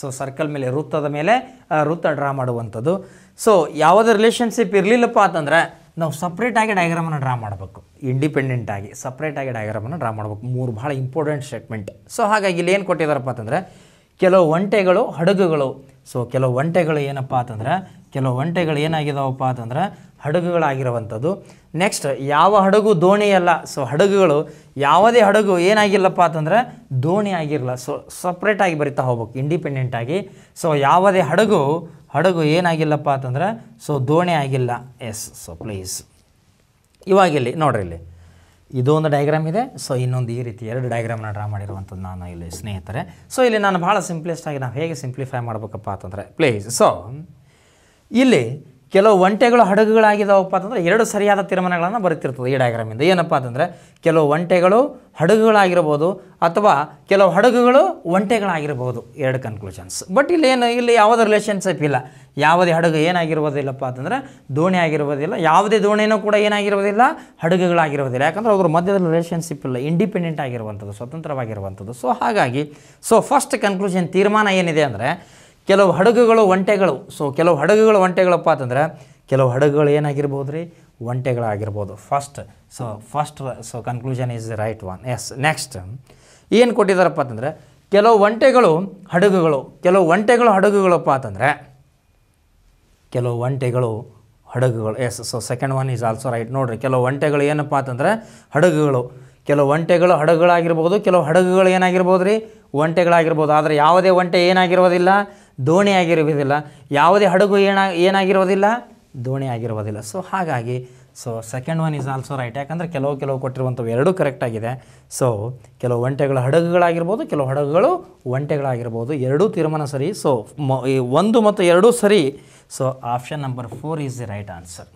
so circle ಮೇಲೆ ವೃತ್ತದ ಮೇಲೆ ವೃತ್ತ ಡ್ರಾ ಮಾಡುವಂಥದ್ದು ಸೊ ಯಾವುದೇ ರಿಲೇಷನ್ಶಿಪ್ ಇರಲಿಲ್ಲಪ್ಪ ಅಂತಂದರೆ ನಾವು ಸಪ್ರೇಟಾಗಿ ಡಯಾಗ್ರಾಮನ್ನು ಡ್ರಾ ಮಾಡಬೇಕು ಇಂಡಿಪೆಂಡೆಂಟಾಗಿ ಸಪ್ರೇಟಾಗಿ ಡಯಾಗ್ರಾಮನ್ನು ಡ್ರಾ ಮಾಡಬೇಕು ಮೂರು ಭಾಳ ಇಂಪಾರ್ಟೆಂಟ್ ಸ್ಟೇಟ್ಮೆಂಟ್ ಸೊ ಹಾಗಾಗಿ ಇಲ್ಲಿ ಏನು ಕೊಟ್ಟಿದ್ದಾರಪ್ಪ ಅಂತಂದರೆ ಕೆಲವು ಒಂಟೆಗಳು ಹಡಗುಗಳು ಸೊ ಕೆಲವು ಒಂಟೆಗಳು ಏನಪ್ಪ ಅಂತಂದ್ರೆ ಕೆಲವು ಒಂಟೆಗಳು ಏನಾಗಿದಾವಪ್ಪ ಅಂತಂದ್ರೆ ಹಡಗುಗಳಾಗಿರುವಂಥದ್ದು ನೆಕ್ಸ್ಟ್ ಯಾವ ಹಡಗು ದೋಣಿ ಅಲ್ಲ ಸೊ ಹಡಗುಗಳು ಯಾವುದೇ ಹಡಗು ಏನಾಗಿಲ್ಲಪ್ಪ ಅಂತಂದ್ರೆ ದೋಣಿ ಆಗಿರಲ್ಲ ಸೊ ಸಪ್ರೇಟಾಗಿ ಬರಿತಾ ಹೋಗ್ಬೇಕು ಇಂಡಿಪೆಂಡೆಂಟಾಗಿ ಸೊ ಯಾವುದೇ ಹಡಗು ಹಡಗು ಏನಾಗಿಲ್ಲಪ್ಪ ಅಂತಂದ್ರೆ ಸೊ ದೋಣಿ ಆಗಿಲ್ಲ ಎಸ್ ಸೊ ಪ್ಲೀಸ್ ಇವಾಗಿಲ್ಲಿ ನೋಡ್ರಿ ಇಲ್ಲಿ ಇದು ಒಂದು ಡಯಾಗ್ರಾಮ್ ಇದೆ ಸೊ ಇನ್ನೊಂದು ಈ ರೀತಿ ಎರಡು ಡಯಾಗ್ರಾಮ್ನ ಡ್ರಾ ಮಾಡಿರುವಂಥದ್ದು ನಾನು ಇಲ್ಲಿ ಸ್ನೇಹಿತರೆ ಸೊ ಇಲ್ಲಿ ನಾನು ಭಾಳ ಸಿಂಪ್ಲೆಸ್ಟಾಗಿ ನಾವು ಹೇಗೆ ಸಿಂಪ್ಲಿಫೈ ಮಾಡಬೇಕಪ್ಪ ಅಂತಂದರೆ ಪ್ಲೀಸ್ ಸೊ ಇಲ್ಲಿ ಕೆಲವು ಒಂಟೆಗಳು ಹಡಗುಗಳಾಗಿದ್ದಾವಪ್ಪ ಅಂತಂದರೆ ಎರಡು ಸರಿಯಾದ ತೀರ್ಮಾನಗಳನ್ನು ಬರುತ್ತಿರ್ತದೆ ಈ ಡಯಾಗ್ರಾಮಿಂದ ಏನಪ್ಪ ಅಂತಂದರೆ ಕೆಲವು ಒಂಟೆಗಳು ಹಡಗುಗಳಾಗಿರ್ಬೋದು ಅಥವಾ ಕೆಲವು ಹಡಗುಗಳು ಒಂಟೆಗಳಾಗಿರ್ಬೋದು ಎರಡು ಕನ್ಕ್ಲೂಷನ್ಸ್ ಬಟ್ ಇಲ್ಲಿ ಏನು ಇಲ್ಲಿ ಯಾವುದೇ ರಿಲೇಷನ್ಶಿಪ್ ಇಲ್ಲ ಯಾವುದೇ ಹಡಗು ಏನಾಗಿರ್ಬೋದಿಲ್ಲಪ್ಪ ಅಂತಂದರೆ ದೋಣಿ ಆಗಿರೋದಿಲ್ಲ ಯಾವುದೇ ದೋಣಿನೂ ಕೂಡ ಏನಾಗಿರೋದಿಲ್ಲ ಹಡಗುಗಳಾಗಿರೋದಿಲ್ಲ ಯಾಕಂದರೆ ಅವ್ರ ಮಧ್ಯದಲ್ಲಿ ರಿಲೇಷನ್ಶಿಪ್ ಇಲ್ಲ ಇಂಡಿಪೆಂಡೆಂಟ್ ಆಗಿರುವಂಥದ್ದು ಸ್ವತಂತ್ರವಾಗಿರುವಂಥದ್ದು ಸೊ ಹಾಗಾಗಿ ಸೊ ಫಸ್ಟ್ ಕನ್ಕ್ಲೂಷನ್ ತೀರ್ಮಾನ ಏನಿದೆ ಅಂದರೆ ಕೆಲವು ಹಡಗುಗಳು ಒಂಟೆಗಳು ಸೊ ಕೆಲವು ಹಡಗುಗಳು ಒಂಟೆಗಳಪ್ಪ ಅಂತಂದ್ರೆ ಕೆಲವು ಹಡಗುಗಳು ಏನಾಗಿರ್ಬೋದು ರೀ ಒಂಟೆಗಳಾಗಿರ್ಬೋದು first so first so conclusion is right one yes next ಏನು ಕೊಟ್ಟಿದ್ದಾರಪ್ಪ ಅಂತಂದರೆ ಕೆಲವು ಒಂಟೆಗಳು ಹಡಗುಗಳು ಕೆಲವು ಒಂಟೆಗಳು ಹಡಗುಗಳಪ್ಪ ಅಂತಂದರೆ ಕೆಲವು ಒಂಟೆಗಳು ಹಡಗುಗಳು yes so second one is also right ನೋಡಿರಿ ಕೆಲವು ಒಂಟೆಗಳು ಏನಪ್ಪ ಅಂತಂದರೆ ಹಡಗುಗಳು ಕೆಲವು ಒಂಟೆಗಳು ಹಡಗುಗಳಾಗಿರ್ಬೋದು ಕೆಲವು ಹಡಗುಗಳು ಏನಾಗಿರ್ಬೋದು ರೀ ಒಂಟೆಗಳಾಗಿರ್ಬೋದು ಆದರೆ ಯಾವುದೇ ಒಂಟೆ ಏನಾಗಿರೋದಿಲ್ಲ ದೋಣಿ ಆಗಿರುವುದಿಲ್ಲ ಯಾವುದೇ ಹಡಗು ಏನ ಏನಾಗಿರೋದಿಲ್ಲ ದೋಣಿ ಆಗಿರುವುದಿಲ್ಲ ಸೊ ಹಾಗಾಗಿ so second one is also right ಯಾಕಂದರೆ ಕೆಲವು ಕೆಲವು ಕೊಟ್ಟಿರುವಂಥವು ಎರಡೂ ಕರೆಕ್ಟಾಗಿದೆ ಸೊ ಕೆಲವು ಒಂಟೆಗಳ ಹಡಗುಗಳಾಗಿರ್ಬೋದು ಕೆಲವು ಹಡಗುಗಳು ಒಂಟೆಗಳಾಗಿರ್ಬೋದು ಎರಡೂ ತೀರ್ಮಾನ ಸರಿ ಸೊ ಒಂದು ಮತ್ತು ಎರಡೂ ಸರಿ so option number four is the right answer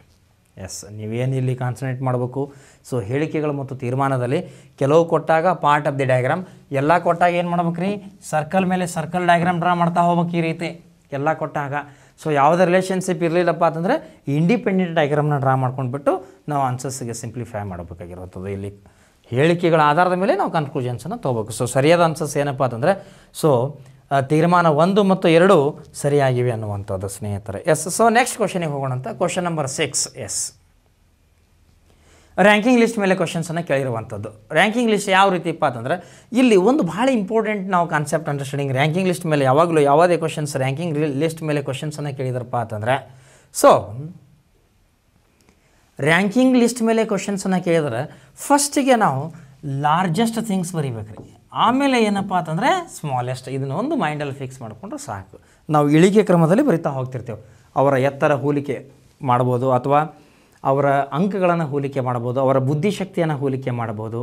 yes ನೀವೇನು ಇಲ್ಲಿ ಕಾನ್ಸಂಟ್ರೇಟ್ ಮಾಡಬೇಕು ಸೊ ಹೇಳಿಕೆಗಳು ಮತ್ತು ತೀರ್ಮಾನದಲ್ಲಿ ಕೆಲವು ಕೊಟ್ಟಾಗ ಪಾರ್ಟ್ ಆಫ್ ದಿ ಡಯಾಗ್ರಾಮ್ ಎಲ್ಲ ಕೊಟ್ಟಾಗ ಏನು ಮಾಡ್ಬೇಕು ರೀ ಸರ್ಕಲ್ ಮೇಲೆ ಸರ್ಕಲ್ ಡಯಾಗ್ರಾಮ್ ಡ್ರಾ ಮಾಡ್ತಾ ಹೋಗ್ಬೇಕು ಈ ರೀತಿ ಎಲ್ಲ ಕೊಟ್ಟಾಗ ಸೊ ಯಾವುದೇ ರಿಲೇಷನ್ಶಿಪ್ ಇರಲಿಲ್ಲಪ್ಪ ಅಂತಂದರೆ ಇಂಡಿಪೆಂಡೆಂಟ್ ಡಯಾಗ್ರಾಮ್ನ ಡ್ರಾ ಮಾಡ್ಕೊಂಡ್ಬಿಟ್ಟು ನಾವು ಆನ್ಸರ್ಸ್ಗೆ ಸಿಂಪ್ಲಿಫೈ ಮಾಡಬೇಕಾಗಿರುತ್ತದೆ ಇಲ್ಲಿ ಹೇಳಿಕೆಗಳ ಆಧಾರದ ಮೇಲೆ ನಾವು ಕನ್ಕ್ಲೂಷನ್ಸನ್ನು ತೊಗೋಬೇಕು ಸೊ ಸರಿಯಾದ ಆನ್ಸರ್ಸ್ ಏನಪ್ಪ ಅಂತಂದರೆ ಸೊ ತೀರ್ಮಾನ ಒಂದು ಮತ್ತು ಎರಡು ಸರಿಯಾಗಿವೆ ಅನ್ನುವಂಥದ್ದು ಸ್ನೇಹಿತರೆ ಎಸ್ ಸೊ ನೆಕ್ಸ್ಟ್ ಕ್ವಶನಿಗೆ ಹೋಗೋಣ ಅಂತ question number six yes ranking list ಮೇಲೆ ಕ್ವಶನ್ಸನ್ನು ಕೇಳಿರುವಂಥದ್ದು ರ್ಯಾಂಕಿಂಗ್ ಲಿಸ್ಟ್ ಯಾವ ರೀತಿ ಇಪ್ಪ ಅಂತಂದರೆ ಇಲ್ಲಿ ಒಂದು ಭಾಳ ಇಂಪಾರ್ಟೆಂಟ್ ನಾವು ಕಾನ್ಸೆಪ್ಟ್ ಅಂಡರ್ಸ್ಟ್ಯಾಂಡಿಂಗ್ ರ್ಯಾಂಕಿಂಗ್ ಲಿಸ್ಟ್ ಮೇಲೆ ಯಾವಾಗಲೂ ಯಾವುದೇ ಕ್ವಶನ್ಸ್ ರ್ಯಾಂಕಿಂಗ್ ಲಿಸ್ಟ್ ಮೇಲೆ ಕ್ವಶನ್ಸನ್ನು ಕೇಳಿದ್ರಪ್ಪ ಅಂತಂದರೆ ಸೊ ರ್ಯಾಂಕಿಂಗ್ ಲಿಸ್ಟ್ ಮೇಲೆ ಕ್ವಶನ್ಸನ್ನು ಕೇಳಿದ್ರೆ ಫಸ್ಟಿಗೆ ನಾವು ಲಾರ್ಜೆಸ್ಟ್ ಥಿಂಗ್ಸ್ ಬರೀಬೇಕು ರೀ ಆಮೇಲೆ ಏನಪ್ಪ ಅಂತಂದರೆ ಸ್ಮಾಲೆಸ್ಟ್ ಇದನ್ನು ಒಂದು ಮೈಂಡಲ್ಲಿ ಫಿಕ್ಸ್ ಮಾಡಿಕೊಂಡ್ರೆ ಸಾಕು ನಾವು ಇಳಿಕೆ ಕ್ರಮದಲ್ಲಿ ಬರಿತಾ ಹೋಗ್ತಿರ್ತೇವೆ ಅವರ ಎತ್ತರ ಹೋಲಿಕೆ ಮಾಡ್ಬೋದು ಅಥವಾ ಅವರ ಅಂಕಗಳನ್ನು ಹೋಲಿಕೆ ಮಾಡ್ಬೋದು ಅವರ ಬುದ್ಧಿಶಕ್ತಿಯನ್ನು ಹೋಲಿಕೆ ಮಾಡ್ಬೋದು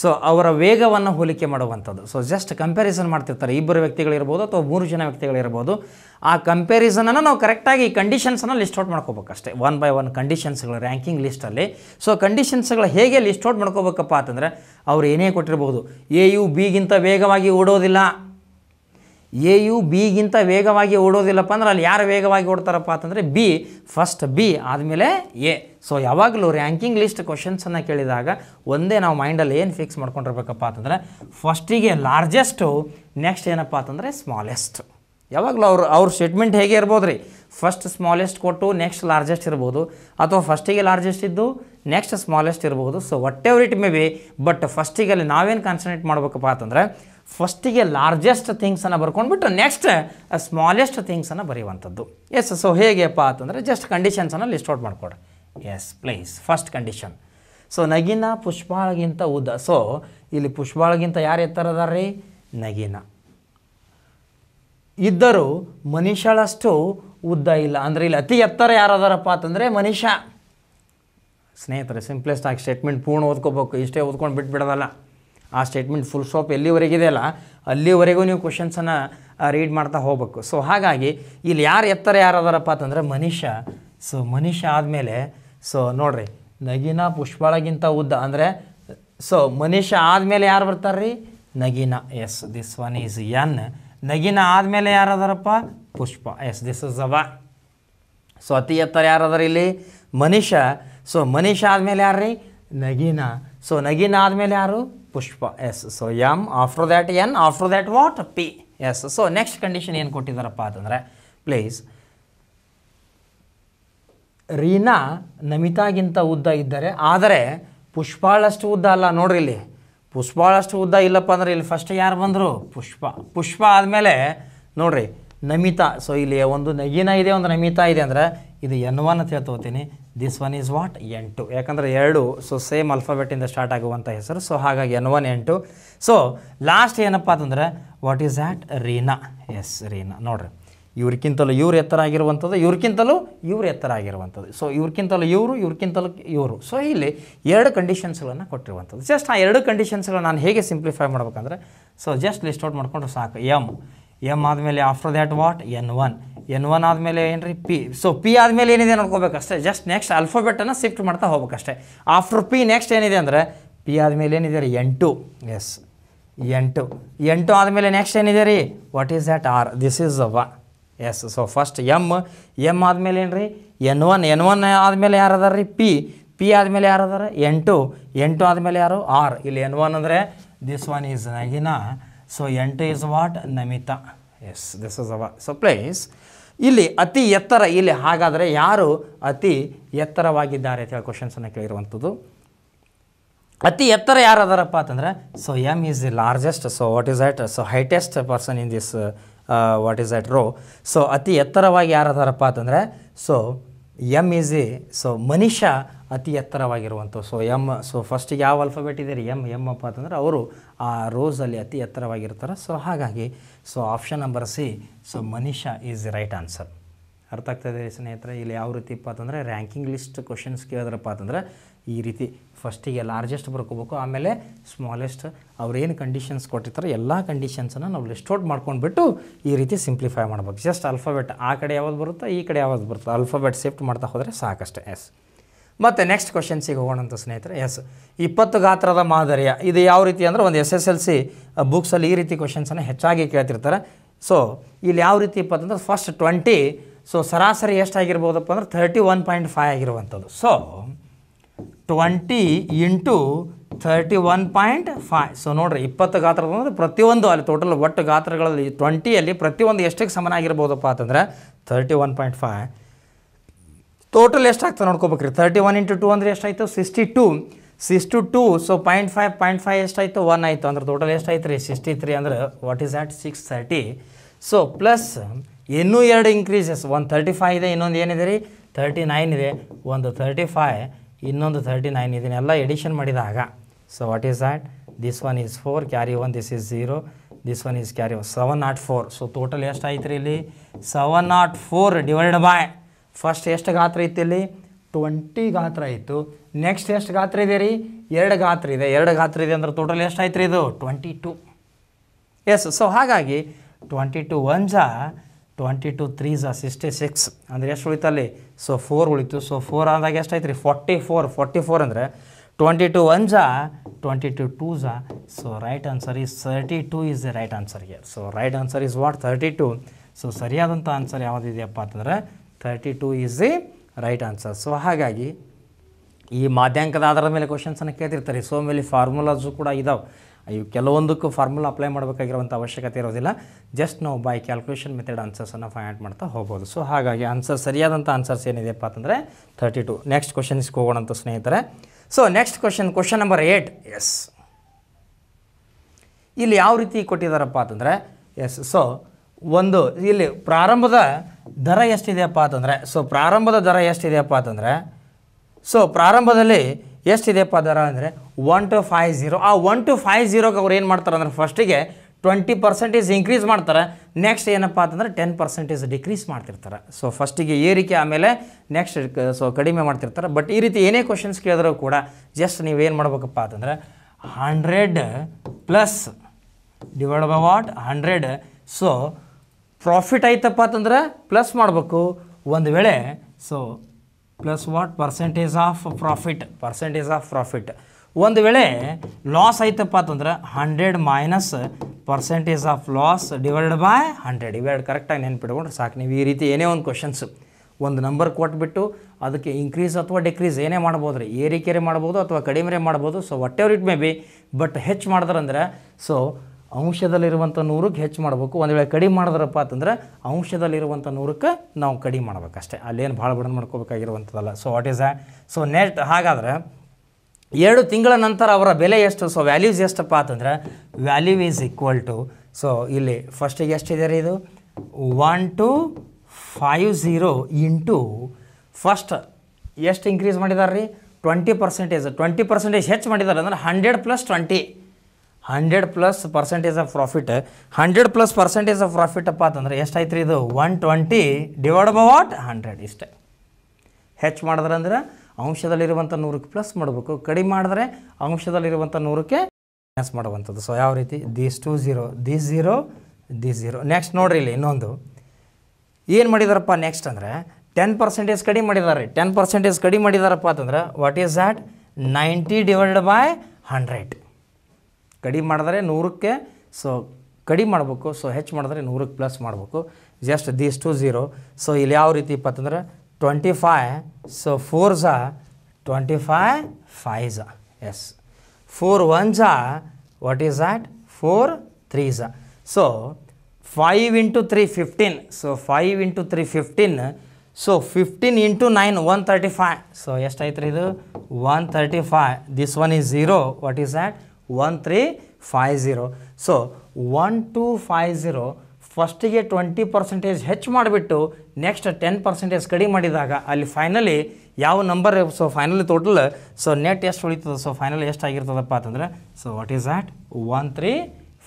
ಸೊ ಅವರ ವೇಗವನ್ನು ಹೋಲಿಕೆ ಮಾಡುವಂಥದ್ದು ಸೊ ಜಸ್ಟ್ ಕಂಪ್ಯಾರಿಸನ್ ಮಾಡ್ತಿರ್ತಾರೆ ಇಬ್ಬರು ವ್ಯಕ್ತಿಗಳಿರ್ಬೋದು ಅಥವಾ ಮೂರು ಜನ ವ್ಯಕ್ತಿಗಳಿರ್ಬೋದು ಆ ಕಂಪ್ಯಾರಿಸನನ್ನು ನಾವು ಕರೆಕ್ಟಾಗಿ ಈ ಕಂಡೀಷನ್ಸನ್ನು ಲಿಸ್ಟ್ ಔಟ್ ಮಾಡ್ಕೋಬೇಕಷ್ಟೇ ಒನ್ ಬೈ ಒನ್ ಕಂಡೀಷನ್ಸ್ಗಳು ರ್ಯಾಂಕಿಂಗ್ ಲಿಸ್ಟಲ್ಲಿ ಸೊ ಕಂಡೀಷನ್ಸ್ಗಳು ಹೇಗೆ ಲಿಸ್ಟ್ ಔಟ್ ಮಾಡ್ಕೋಬೇಕಪ್ಪ ಅಂತಂದರೆ ಅವ್ರು ಏನೇ ಕೊಟ್ಟಿರ್ಬೋದು ಎ ಯು ಬಿಗಿಂತ ವೇಗವಾಗಿ ಓಡೋದಿಲ್ಲ ಎ ಯು ಬಿಗಿಂತ ವೇಗವಾಗಿ ಓಡೋದಿಲ್ಲಪ್ಪ ಅಂದ್ರೆ ಅಲ್ಲಿ ಯಾರು ವೇಗವಾಗಿ ಓಡ್ತಾರಪ್ಪ ಅಂತಂದರೆ ಬಿ ಫಸ್ಟ್ ಬಿ ಆದಮೇಲೆ ಎ ಸೊ ಯಾವಾಗಲೂ ರ್ಯಾಂಕಿಂಗ್ ಲಿಸ್ಟ್ ಕ್ವಶನ್ಸನ್ನು ಕೇಳಿದಾಗ ಒಂದೇ ನಾವು ಮೈಂಡಲ್ಲಿ ಏನು ಫಿಕ್ಸ್ ಮಾಡ್ಕೊಂಡಿರ್ಬೇಕಪ್ಪ ಅಂತಂದರೆ ಫಸ್ಟಿಗೆ ಲಾರ್ಜೆಸ್ಟು ನೆಕ್ಸ್ಟ್ ಏನಪ್ಪ ಅಂತಂದರೆ ಸ್ಮಾಲೆಸ್ಟ್ ಯಾವಾಗಲೂ ಅವರು ಅವ್ರ ಸ್ಟೇಟ್ಮೆಂಟ್ ಹೇಗೆ ಇರ್ಬೋದು ರೀ ಫಸ್ಟ್ ಸ್ಮಾಲೆಸ್ಟ್ ಕೊಟ್ಟು ನೆಕ್ಸ್ಟ್ ಲಾರ್ಜೆಸ್ಟ್ ಇರ್ಬೋದು ಅಥವಾ ಫಸ್ಟಿಗೆ ಲಾರ್ಜೆಸ್ಟ್ ಇದ್ದು ನೆಕ್ಸ್ಟ್ ಸ್ಮಾಲೆಸ್ಟ್ ಇರ್ಬೋದು so whatever it may be but ಫಸ್ಟಿಗೆ ಅಲ್ಲಿ ನಾವೇನು ಕಾನ್ಸಂಟ್ರೇಟ್ ಮಾಡ್ಬೇಕಪ್ಪ ಅಂತಂದರೆ ಫಸ್ಟಿಗೆ ಲಾರ್ಜೆಸ್ಟ್ ಥಿಂಗ್ಸನ್ನು ಬರ್ಕೊಂಡ್ಬಿಟ್ರೆ ನೆಕ್ಸ್ಟ್ ಸ್ಮಾಲೆಸ್ಟ್ ಥಿಂಗ್ಸನ್ನು ಬರೆಯುವಂಥದ್ದು ಎಸ್ ಸೊ ಹೇಗೆಪ್ಪ ಅಂತಂದರೆ ಜಸ್ಟ್ ಕಂಡೀಷನ್ಸನ್ನು ಲಿಸ್ಟ್ ಔಟ್ ಮಾಡಿಕೊಡ್ರಿ yes please first condition so Nagina ಪುಷ್ಪಾಳಗಿಂತ ಉದ್ದ ಸೊ ಇಲ್ಲಿ ಪುಷ್ಪಾಳಗಿಂತ ಯಾರು ಎತ್ತರದಾರ ರೀ ನಗಿನ ಇದ್ದರೂ ಮನುಷ್ಯಳಷ್ಟು ಉದ್ದ ಇಲ್ಲ ಅಂದರೆ ಇಲ್ಲಿ ಅತಿ ಎತ್ತರ ಅದಾರಪ್ಪ ಅಂತಂದರೆ ಮನುಷ್ಯ ಸ್ನೇಹಿತರೆ ಸಿಂಪ್ಲೆಸ್ಟ್ ಆಗಿ ಸ್ಟೇಟ್ಮೆಂಟ್ ಪೂರ್ಣ ಓದ್ಕೋಬೇಕು ಇಷ್ಟೇ ಓದ್ಕೊಂಡು ಬಿಟ್ಬಿಡೋದಲ್ಲ ಆ ಸ್ಟೇಟ್ಮೆಂಟ್ ಫುಲ್ ಸ್ಟಾಪ್ ಎಲ್ಲಿವರೆಗಿದೆ ಅಲ್ಲ ಅಲ್ಲಿವರೆಗೂ ನೀವು ಕ್ವಶನ್ಸನ್ನು ರೀಡ್ ಮಾಡ್ತಾ ಹೋಗ್ಬೇಕು ಸೊ ಹಾಗಾಗಿ ಇಲ್ಲಿ ಯಾರು ಎತ್ತರ ಯಾರು ಅದಾರಪ್ಪ ಅಂತಂದರೆ ಮನುಷ್ಯ ಸೊ ಮನುಷ್ಯ ಆದಮೇಲೆ ಸೊ ನೋಡಿರಿ ನಗಿನ ಪುಷ್ಪಳಗಿಂತ ಉದ್ದ ಅಂದರೆ ಸೊ ಮನುಷ್ಯ ಆದಮೇಲೆ ಯಾರು ಬರ್ತಾರ್ರಿ Nagina yes this one is N Nagina ಆದಮೇಲೆ ಯಾರು ಅದಾರಪ್ಪ ಪುಷ್ಪ ಎಸ್ ದಿಸ್ ಇಸ್ ಅವ ಸೊ ಅತಿ ಎತ್ತರ ಯಾರು ರೀ ಇಲ್ಲಿ ಮನುಷ್ಯ ಸೊ ಮನುಷ್ಯ ಆದಮೇಲೆ ಯಾರ್ರಿ ನಗಿನ ಸೊ ನಗಿನ ಆದಮೇಲೆ ಯಾರು Pushpa yes so M after that N after that what P yes so next condition ಏನು ಕೊಟ್ಟಿದ್ದಾರಪ್ಪ ಅಂತಂದರೆ ಪ್ಲೀಸ್ ರೀನಾ ನಮಿತಾಗಿಂತ ಉದ್ದ ಇದ್ದರೆ ಆದರೆ ಪುಷ್ಪಾಳಷ್ಟು ಉದ್ದ ಅಲ್ಲ ನೋಡ್ರಿ ಇಲ್ಲಿ ಪುಷ್ಪಾಳಷ್ಟು ಉದ್ದ ಇಲ್ಲಪ್ಪ ಅಂದರೆ ಇಲ್ಲಿ ಫಸ್ಟ್ ಯಾರು ಬಂದರು ಪುಷ್ಪ ಪುಷ್ಪ ಆದಮೇಲೆ ನೋಡ್ರಿ ನಮಿತಾ ಸೊ ಇಲ್ಲಿ ಒಂದು ನಗಿನ ಇದೆ ಒಂದು ನಮಿತಾ ಇದೆ ಅಂದರೆ ಇದು ಎನ್ ಒನ್ ಅಂತ ಹೇಳ್ತೋತೀನಿ this one is what N two ಯಾಕಂದರೆ ಎರಡು ಸೊ ಸೇಮ್ ಅಲ್ಫಾಬೆಟಿಂದ ಸ್ಟಾರ್ಟ್ ಆಗುವಂಥ ಹೆಸರು ಸೊ ಹಾಗಾಗಿ N one N two so last ಏನಪ್ಪ ಅಂತಂದರೆ what is at Reena yes Reena ನೋಡ್ರಿ ಇವ್ರಿಗಿಂತಲೂ ಇವ್ರು ಎತ್ತರ ಆಗಿರುವಂಥದ್ದು ಇವ್ರಿಗಿಂತಲೂ ಇವ್ರ ಎತ್ತರ ಆಗಿರುವಂಥದ್ದು ಸೊ ಇವ್ರಿಗಿಂತಲೂ ಇವರು ಇವ್ರಿಗಿಂತಲೂ ಇವರು ಸೊ ಇಲ್ಲಿ ಎರಡು ಕಂಡೀಷನ್ಸ್ಗಳನ್ನು ಕೊಟ್ಟಿರುವಂಥದ್ದು ಜಸ್ಟ್ ಆ ಎರಡು ಕಂಡೀಷನ್ಸ್ಗಳನ್ನ ನಾನು ಹೇಗೆ ಸಿಂಪ್ಲಿಫೈ ಮಾಡ್ಬೇಕಂದ್ರೆ ಸೊ ಜಸ್ಟ್ ಲಿಸ್ಟ್ ಔಟ್ ಮಾಡಿಕೊಂಡು ಸಾಕು ಎಮ್ ಎಮ್ ಆದಮೇಲೆ after that what N one N one ಆದಮೇಲೆ ಏನ್ರಿ ಪಿ ಸೊ ಪಿ ಆದಮೇಲೆ ಏನಿದೆ ನೋಡ್ಕೋಬೇಕಷ್ಟೇ ಜಸ್ಟ್ ನೆಕ್ಸ್ಟ್ ಅಲ್ಫೋಬೆಟನ್ನು ಶಿಫ್ಟ್ ಮಾಡ್ತಾ ಹೋಗ್ಬೇಕಷ್ಟೇ ಆಫ್ಟರ್ ಪಿ ನೆಕ್ಸ್ಟ್ ಏನಿದೆ ಅಂದರೆ ಪಿ ಆದಮೇಲೆ ಏನಿದೆ ರೀ ಎಂಟು ಎಸ್ ಎಂಟು ಎಂಟು ಆದಮೇಲೆ ನೆಕ್ಸ್ಟ್ ಏನಿದೆ ರೀ what is that R this is what yes so first M M ಆದಮೇಲೆ ಏನು ರೀ ಎನ್ ಒನ್ ಎನ್ ಒನ್ ಆದಮೇಲೆ ಯಾರು ಅದಾರ ರೀ ಪಿ ಪಿ ಆದಮೇಲೆ ಯಾರು ಅದಾರ ಎಂಟು ಎಂಟು ಆದಮೇಲೆ ಯಾರು ಆರ್ ಇಲ್ಲಿ ಎನ್ ಒನ್ ಅಂದರೆ ದಿಸ್ ಒನ್ ಈಸ್ ನಗಿನ ಸೊ ಎಂಟು ಇಸ್ ವಾಟ್ ನಮಿತ ಎಸ್ ದಿಸ್ ಇಸ್ ಅವ ಸೊ ಪ್ಲೇಸ್ ಇಲ್ಲಿ ಅತಿ ಎತ್ತರ ಇಲ್ಲಿ ಹಾಗಾದರೆ ಯಾರು ಅತಿ ಎತ್ತರವಾಗಿದ್ದಾರೆ ಅಂತ ಹೇಳಿ ಕ್ವಶನ್ಸನ್ನು ಕೇಳಿರುವಂಥದ್ದು ಅತಿ ಎತ್ತರ ಯಾರು ಅಂತಂದರೆ so M is the largest so what is it so highest person in this what is it row so ಅತಿ ಎತ್ತರವಾಗಿ ಯಾರಾದಾರಪ್ಪ ಅಂತಂದರೆ so M is a so ಮನುಷ್ಯ ಅತಿ ಎತ್ತರವಾಗಿರುವಂಥ ಸೊ ಎಮ್ ಸೊ ಫಸ್ಟಿಗೆ ಯಾವ ಆಲ್ಫಾಬೆಟ್ ಇದೆ ರೀ ಎಮ್ ಎಮ್ ಅಪ್ಪ ಅಂತಂದ್ರೆ ಅವರು ಆ ರೋಸಲ್ಲಿ ಅತಿ ಎತ್ತರವಾಗಿರ್ತಾರೆ ಸೊ ಹಾಗಾಗಿ so option number C so ಮನುಷ್ಯ ಈಸ್ ರೈಟ್ ಆನ್ಸರ್ ಅರ್ಥ ಆಗ್ತದೆ ರೀ ಸ್ನೇಹಿತರೆ ಇಲ್ಲಿ ಯಾವ ರೀತಿ ಇಪ್ಪ ಅಂತಂದರೆ ರ್ಯಾಂಕಿಂಗ್ ಲಿಸ್ಟ್ ಕ್ವಶನ್ಸ್ ಕೇಳಿದ್ರಪ್ಪ ಅಂತಂದರೆ ಈ ರೀತಿ ಫಸ್ಟಿಗೆ ಲಾರ್ಜೆಸ್ಟ್ ಬರ್ಕೋಬೇಕು ಆಮೇಲೆ ಸ್ಮಾಲೆಸ್ಟ್ ಅವ್ರೇನು ಕಂಡೀಷನ್ಸ್ ಕೊಟ್ಟಿರ್ತಾರೆ ಎಲ್ಲ ಕಂಡೀಷನ್ಸನ್ನು ನಾವು ಲಿಸ್ಟ್ ಮಾಡ್ಕೊಂಡ್ಬಿಟ್ಟು ಈ ರೀತಿ ಸಿಂಪ್ಲಿಫೈ ಮಾಡ್ಬೇಕು ಜಸ್ಟ್ ಅಲ್ಫಾಬೆಟ್ ಆ ಕಡೆ ಯಾವ್ದು ಬರುತ್ತೋ ಈ ಕಡೆ ಯಾವ್ದು ಬರುತ್ತೋ ಅಲ್ಫಾಬೆಟ್ ಶಿಫ್ಟ್ ಮಾಡ್ತಾ ಹೋದರೆ ಸಾಕಷ್ಟೇ ಎಸ್ ಮತ್ತು ನೆಕ್ಸ್ಟ್ ಕ್ವಶನ್ಸಿಗೆ ಹೋಗೋಣಂತ ಸ್ನೇಹಿತರೆ ಎಸ್ ಇಪ್ಪತ್ತು ಗಾತ್ರದ ಮಾದರಿಯ ಇದು ಯಾವ ರೀತಿ ಅಂದರೆ ಒಂದು ಎಸ್ ಎಸ್ ಎಲ್ ಸಿ ಬುಕ್ಸಲ್ಲಿ ಈ ರೀತಿ ಕ್ವಶನ್ಸನ್ನು ಹೆಚ್ಚಾಗಿ ಕೇಳ್ತಿರ್ತಾರೆ ಸೊ ಇಲ್ಲಿ ಯಾವ ರೀತಿ ಇಪ್ಪತ್ತಂದ್ರೆ ಫಸ್ಟ್ ಟ್ವೆಂಟಿ ಸೊ ಸರಾಸರಿ ಎಷ್ಟಾಗಿರ್ಬೋದಪ್ಪ ಅಂದ್ರೆ ತರ್ಟಿ ಒನ್ ಪಾಯಿಂಟ್ ಫೈವ್ ಆಗಿರುವಂಥದ್ದು so twenty into thirty one point five so ನೋಡಿರಿ ಇಪ್ಪತ್ತು ಗಾತ್ರದ ಅಂದರೆ ಪ್ರತಿಯೊಂದು ಅಲ್ಲಿ ಟೋಟಲ್ ಒಟ್ಟು ಗಾತ್ರಗಳಲ್ಲಿ ಟ್ವೆಂಟಿಯಲ್ಲಿ ಪ್ರತಿಯೊಂದು ಎಷ್ಟಕ್ಕೆ ಸಮನಾಗಿರ್ಬೋದಪ್ಪ ಅಂತಂದರೆ thirty one point five total ಎಷ್ಟಾಗ್ತದೆ ನೋಡ್ಕೋಬೇಕ್ರಿ ತರ್ಟಿ ಒನ್ ಇಂಟು ಟೂ ಅಂದರೆ ಎಷ್ಟಾಯಿತು sixty two sixty two so point five point five ಎಷ್ಟಾಯಿತು ಒನ್ ಆಯಿತು ಅಂದ್ರೆ ಟೋಟಲ್ ಎಷ್ಟಾಯ್ತು ರೀ ಸಿಕ್ಸ್ಟಿ ತ್ರೀ ಅಂದರೆ what is at six thirty so plus ಇನ್ನೂ ಎರಡು ಇನ್ಕ್ರೀಸಸ್ ಒಂದು ತರ್ಟಿ ಫೈವ್ ಇದೆ ಇನ್ನೊಂದು ಏನಿದೆ ರೀ ತರ್ಟಿ ನೈನ್ ಇದೆ ಒಂದು ತರ್ಟಿ ಫೈವ್ ಇನ್ನೊಂದು ಥರ್ಟಿ ನೈನ್ ಇದನ್ನೆಲ್ಲ ಎಡಿಷನ್ ಮಾಡಿದಾಗ so what is that this one is four carry one this is zero this one is carry one seven naught four so total ಎಷ್ಟು ಆಯ್ತು ರೀ ಇಲ್ಲಿ seven naught four divide by first ಎಷ್ಟು ಗಾತ್ರ ಇತ್ತು ಇಲ್ಲಿ ಟ್ವೆಂಟಿ ಗಾತ್ರ ಇತ್ತು ನೆಕ್ಸ್ಟ್ ಎಷ್ಟು ಗಾತ್ರ ಇದೆ ರೀ ಎರಡು ಗಾತ್ರ ಇದೆ ಎರಡು ಗಾತ್ರ ಇದೆ ಅಂದ್ರೆ ಟೋಟಲ್ ಎಷ್ಟು ಆಯ್ತು ರೀ ಇದು ಟ್ವೆಂಟಿ ಟು ಎಸ್ ಸೊ ಹಾಗಾಗಿ ಟ್ವೆಂಟಿ ಟು ಒನ್ ಜ ಟ್ವೆಂಟಿ ಟು ತ್ರೀ ಝಾ ಸಿಕ್ಸ್ಟಿ ಸಿಕ್ಸ್ ಅಂದರೆ ಎಷ್ಟು ಉಳಿತು ಅಲ್ಲಿ ಸೊ ಫೋರ್ ಉಳಿತು ಸೊ ಫೋರ್ ಆದಾಗ ಎಷ್ಟಾಯ್ತು ರೀ ಫಾರ್ಟಿ ಫೋರ್ ಫಾರ್ಟಿ ಫೋರ್ ಅಂದರೆ ಟ್ವೆಂಟಿ ಟು ಒನ್ ಜಾ ಟ್ವೆಂಟಿ ಟು ಟೂ ಜಾ so right answer is thirty two is the right answer year so right answer is what thirty two so ಸರಿಯಾದಂಥ answer ಯಾವುದಿದೆಯಪ್ಪ ಅಂತಂದರೆ thirty two is the right answer so ಹಾಗಾಗಿ ಈ ಮಾಧ್ಯಾಂಕದ ಆಧಾರದ ಮೇಲೆ ಕ್ವಶನ್ಸನ್ನು ಕೇಳ್ತಿರ್ತಾರೆ so ಮೇಲೆ formulas ಕೂಡ ಇದಾವೆ ಇವು ಕೆಲವೊಂದಕ್ಕೂ ಫಾರ್ಮುಲಾ ಅಪ್ಲೈ ಮಾಡಬೇಕಾಗಿರುವಂಥ ಅವಶ್ಯಕತೆ ಇರೋದಿಲ್ಲ ಜಸ್ಟ್ ನಾವು ಬೈ ಕ್ಯಾಲ್ಕುಲೇಷನ್ ಮೆಥಡ್ ಆನ್ಸರ್ಸನ್ನು ಫೈಂಡ್ ಔಟ್ ಮಾಡ್ತಾ ಹೋಗ್ಬೋದು ಸೊ ಹಾಗಾಗಿ ಆನ್ಸರ್ ಸರಿಯಾದಂಥ ಆನ್ಸರ್ಸ್ ಏನಿದೆಯಪ್ಪ ಅಂದರೆ ಥರ್ಟಿ ಟು ನೆಕ್ಸ್ಟ್ ಕ್ವಶನ್ಸ್ಗೆ ಅಂತ ಸ್ನೇಹಿತರೆ so next question question number eight yes ಇಲ್ಲಿ ಯಾವ ರೀತಿ ಕೊಟ್ಟಿದಾರಪ್ಪ ಅಂತಂದರೆ ಎಸ್ ಸೊ ಒಂದು ಇಲ್ಲಿ ಪ್ರಾರಂಭದ ದರ ಎಷ್ಟಿದೆಯಪ್ಪ ಅಂತಂದರೆ ಸೊ ಪ್ರಾರಂಭದ ದರ ಎಷ್ಟಿದೆಯಪ್ಪ ಅಂತಂದರೆ ಸೊ ಪ್ರಾರಂಭದಲ್ಲಿ ಎಷ್ಟಿದೆಯಪ್ಪ ದರ ಅಂದರೆ ಒನ್ ಟು ಫೈ ಜೀರೋ ಆ ಒನ್ ಟು ಫೈವ್ ಝೀರೋಗೆ ಅವ್ರು ಏನು ಮಾಡ್ತಾರೆ ಅಂದರೆ ಫಸ್ಟಿಗೆ ಟ್ವೆಂಟಿ ಪರ್ಸೆಂಟೇಜ್ ಇನ್ಕ್ರೀಸ್ ಮಾಡ್ತಾರೆ ನೆಕ್ಸ್ಟ್ ಏನಪ್ಪ ಅಂತಂದರೆ ಟೆನ್ ಪರ್ಸೆಂಟೇಜ್ ಡಿಕ್ರೀಸ್ ಮಾಡ್ತಿರ್ತಾರೆ ಸೊ ಫಸ್ಟಿಗೆ ಏರಿಕೆ ಆಮೇಲೆ ನೆಕ್ಸ್ಟ್ ಸೊ ಕಡಿಮೆ ಮಾಡ್ತಿರ್ತಾರೆ ಬಟ್ ಈ ರೀತಿ ಏನೇ ಕ್ವಶನ್ಸ್ ಕೇಳಿದ್ರು ಕೂಡ ಜಸ್ಟ್ ನೀವೇನು ಮಾಡ್ಬೇಕಪ್ಪ ಅಂತಂದರೆ hundred plus divide by what hundred so profit ಆಯ್ತಪ್ಪ ಅಂತಂದ್ರೆ ಪ್ಲಸ್ ಮಾಡಬೇಕು ಒಂದು ವೇಳೆ so plus what percentage of profit percentage of profit ಒಂದು ವೇಳೆ ಲಾಸ್ ಆಯ್ತಪ್ಪ ಅಂತಂದ್ರೆ hundred minus percentage of loss divide by hundred ಇವೆರಡು ಕರೆಕ್ಟಾಗಿ ನೆನ್ಪಿಟ್ಕೊಂಡ್ರೆ ಸಾಕು ನೀವು ಈ ರೀತಿ ಏನೇ ಒಂದು ಕ್ವಶನ್ಸ್ ಒಂದು ನಂಬರ್ ಕೊಟ್ಬಿಟ್ಟು ಅದಕ್ಕೆ ಇನ್ಕ್ರೀಸ್ ಅಥವಾ ಡಿಕ್ರೀಸ್ ಏನೇ ಮಾಡ್ಬೋದು ರೀ ಏರಿಕೆರೆ ಮಾಡ್ಬೋದು ಅಥವಾ ಕಡಿಮೆ ಮಾಡ್ಬೋದು so whatever it may be but ಹೆಚ್ಚು ಮಾಡಿದ್ರಂದ್ರೆ ಸೊ ಅಂಶದಲ್ಲಿರುವಂಥ ನೂರಕ್ಕೆ ಹೆಚ್ಚು ಮಾಡಬೇಕು ಒಂದು ವೇಳೆ ಕಡಿಮೆ ಮಾಡಿದ್ರಪ್ಪ ಅಂತಂದರೆ ಅಂಶದಲ್ಲಿರುವಂಥ ನೂರಕ್ಕೆ ನಾವು ಕಡಿಮೆ ಮಾಡಬೇಕಷ್ಟೇ ಅಲ್ಲೇನು ಭಾಳ ಬಡನ್ ಮಾಡ್ಕೋಬೇಕಾಗಿರುವಂಥದ್ದಲ್ಲ so what is uh so net ಹಾಗಾದ್ರೆ ಎರಡು ತಿಂಗಳ ನಂತರ ಅವರ ಬೆಲೆ ಎಷ್ಟು ಸೊ ವ್ಯಾಲ್ಯೂಸ್ ಎಷ್ಟಪ್ಪ ಅಂತಂದ್ರೆ value is equal to so ಇಲ್ಲಿ ಫಸ್ಟಿಗೆ ಎಷ್ಟಿದೆ ರೀ ಇದು one two five zero into first ಎಷ್ಟು ಇನ್ಕ್ರೀಸ್ ಮಾಡಿದ್ದಾರೆ ರೀ ಟ್ವೆಂಟಿ ಪರ್ಸೆಂಟೇಜ್ ಟ್ವೆಂಟಿ ಪರ್ಸೆಂಟೇಜ್ ಹೆಚ್ಚು ಮಾಡಿದ್ದಾರೆ ಅಂದ್ರೆ hundred plus twenty hundred plus percentage of profit hundred plus percentage of profit ಅಪ್ಪ ಅಂತಂದ್ರೆ ಎಷ್ಟಾಯ್ತು ರೀ ಇದು one twenty divide by what hundred ಇಷ್ಟೇ ಹೆಚ್ಚು ಮಾಡಿದ್ರಂದ್ರೆ ಅಂಶದಲ್ಲಿರುವಂಥ ನೂರಕ್ಕೆ ಪ್ಲಸ್ ಮಾಡಬೇಕು ಕಡಿಮೆ ಮಾಡಿದ್ರೆ ಅಂಶದಲ್ಲಿರುವಂಥ ನೂರಕ್ಕೆ ಮೈನಸ್ ಮಾಡುವಂಥದ್ದು ಸೊ ಯಾವ ರೀತಿ this two zero this zero this zero next ನೋಡ್ರಿ ಇಲ್ಲಿ ಇನ್ನೊಂದು ಏನು ಮಾಡಿದಾರಪ್ಪ ನೆಕ್ಸ್ಟ್ ಅಂದರೆ ಟೆನ್ ಪರ್ಸೆಂಟೇಜ್ ಕಡಿಮೆ ಮಾಡಿದ್ದಾರೆ ಟೆನ್ ಪರ್ಸೆಂಟೇಜ್ ಕಡಿಮೆ ಮಾಡಿದಾರಪ್ಪ ಅಂತಂದ್ರೆ what is that ninety divide by hundred ಕಡಿಮೆ ಮಾಡಿದ್ರೆ ನೂರಕ್ಕೆ ಸೊ ಕಡಿಮೆ ಮಾಡಬೇಕು ಸೊ ಹೆಚ್ಚು ಮಾಡಿದ್ರೆ ನೂರಕ್ಕೆ ಪ್ಲಸ್ ಮಾಡಬೇಕು just this two zero so ಇಲ್ಲಿ ಯಾವ ರೀತಿ ಇಪ್ಪತ್ತಂದ್ರೆ ಟ್ವೆಂಟಿ ಫೈ ಸೊ ಫೋರ್ ಝಾ ಟ್ವೆಂಟಿ ಫೈ ಫೈ ಝಾ ಎಸ್ ಫೋರ್ ಒನ್ ಝಾ what is at four three ಝಾ so five into three fifteen so five into three fifteen so fifteen into nine one thirty five so ಎಷ್ಟಾಯ್ತು ರೀ ಇದು one thirty five this one is zero what is at one three five zero so one two five zero ಫಸ್ಟಿಗೆ twenty percentage ಹೆಚ್ಚು ಮಾಡಿಬಿಟ್ಟು next ten percentage ಕಡಿಮೆ ಮಾಡಿದಾಗ ಅಲ್ಲಿ finally ಯಾವ number so finally total so net ಎಷ್ಟು ಉಳಿತದೆ so finally ಎಷ್ಟು ಆಗಿರ್ತದಪ್ಪ ಅಂತಂದರೆ so what is at one three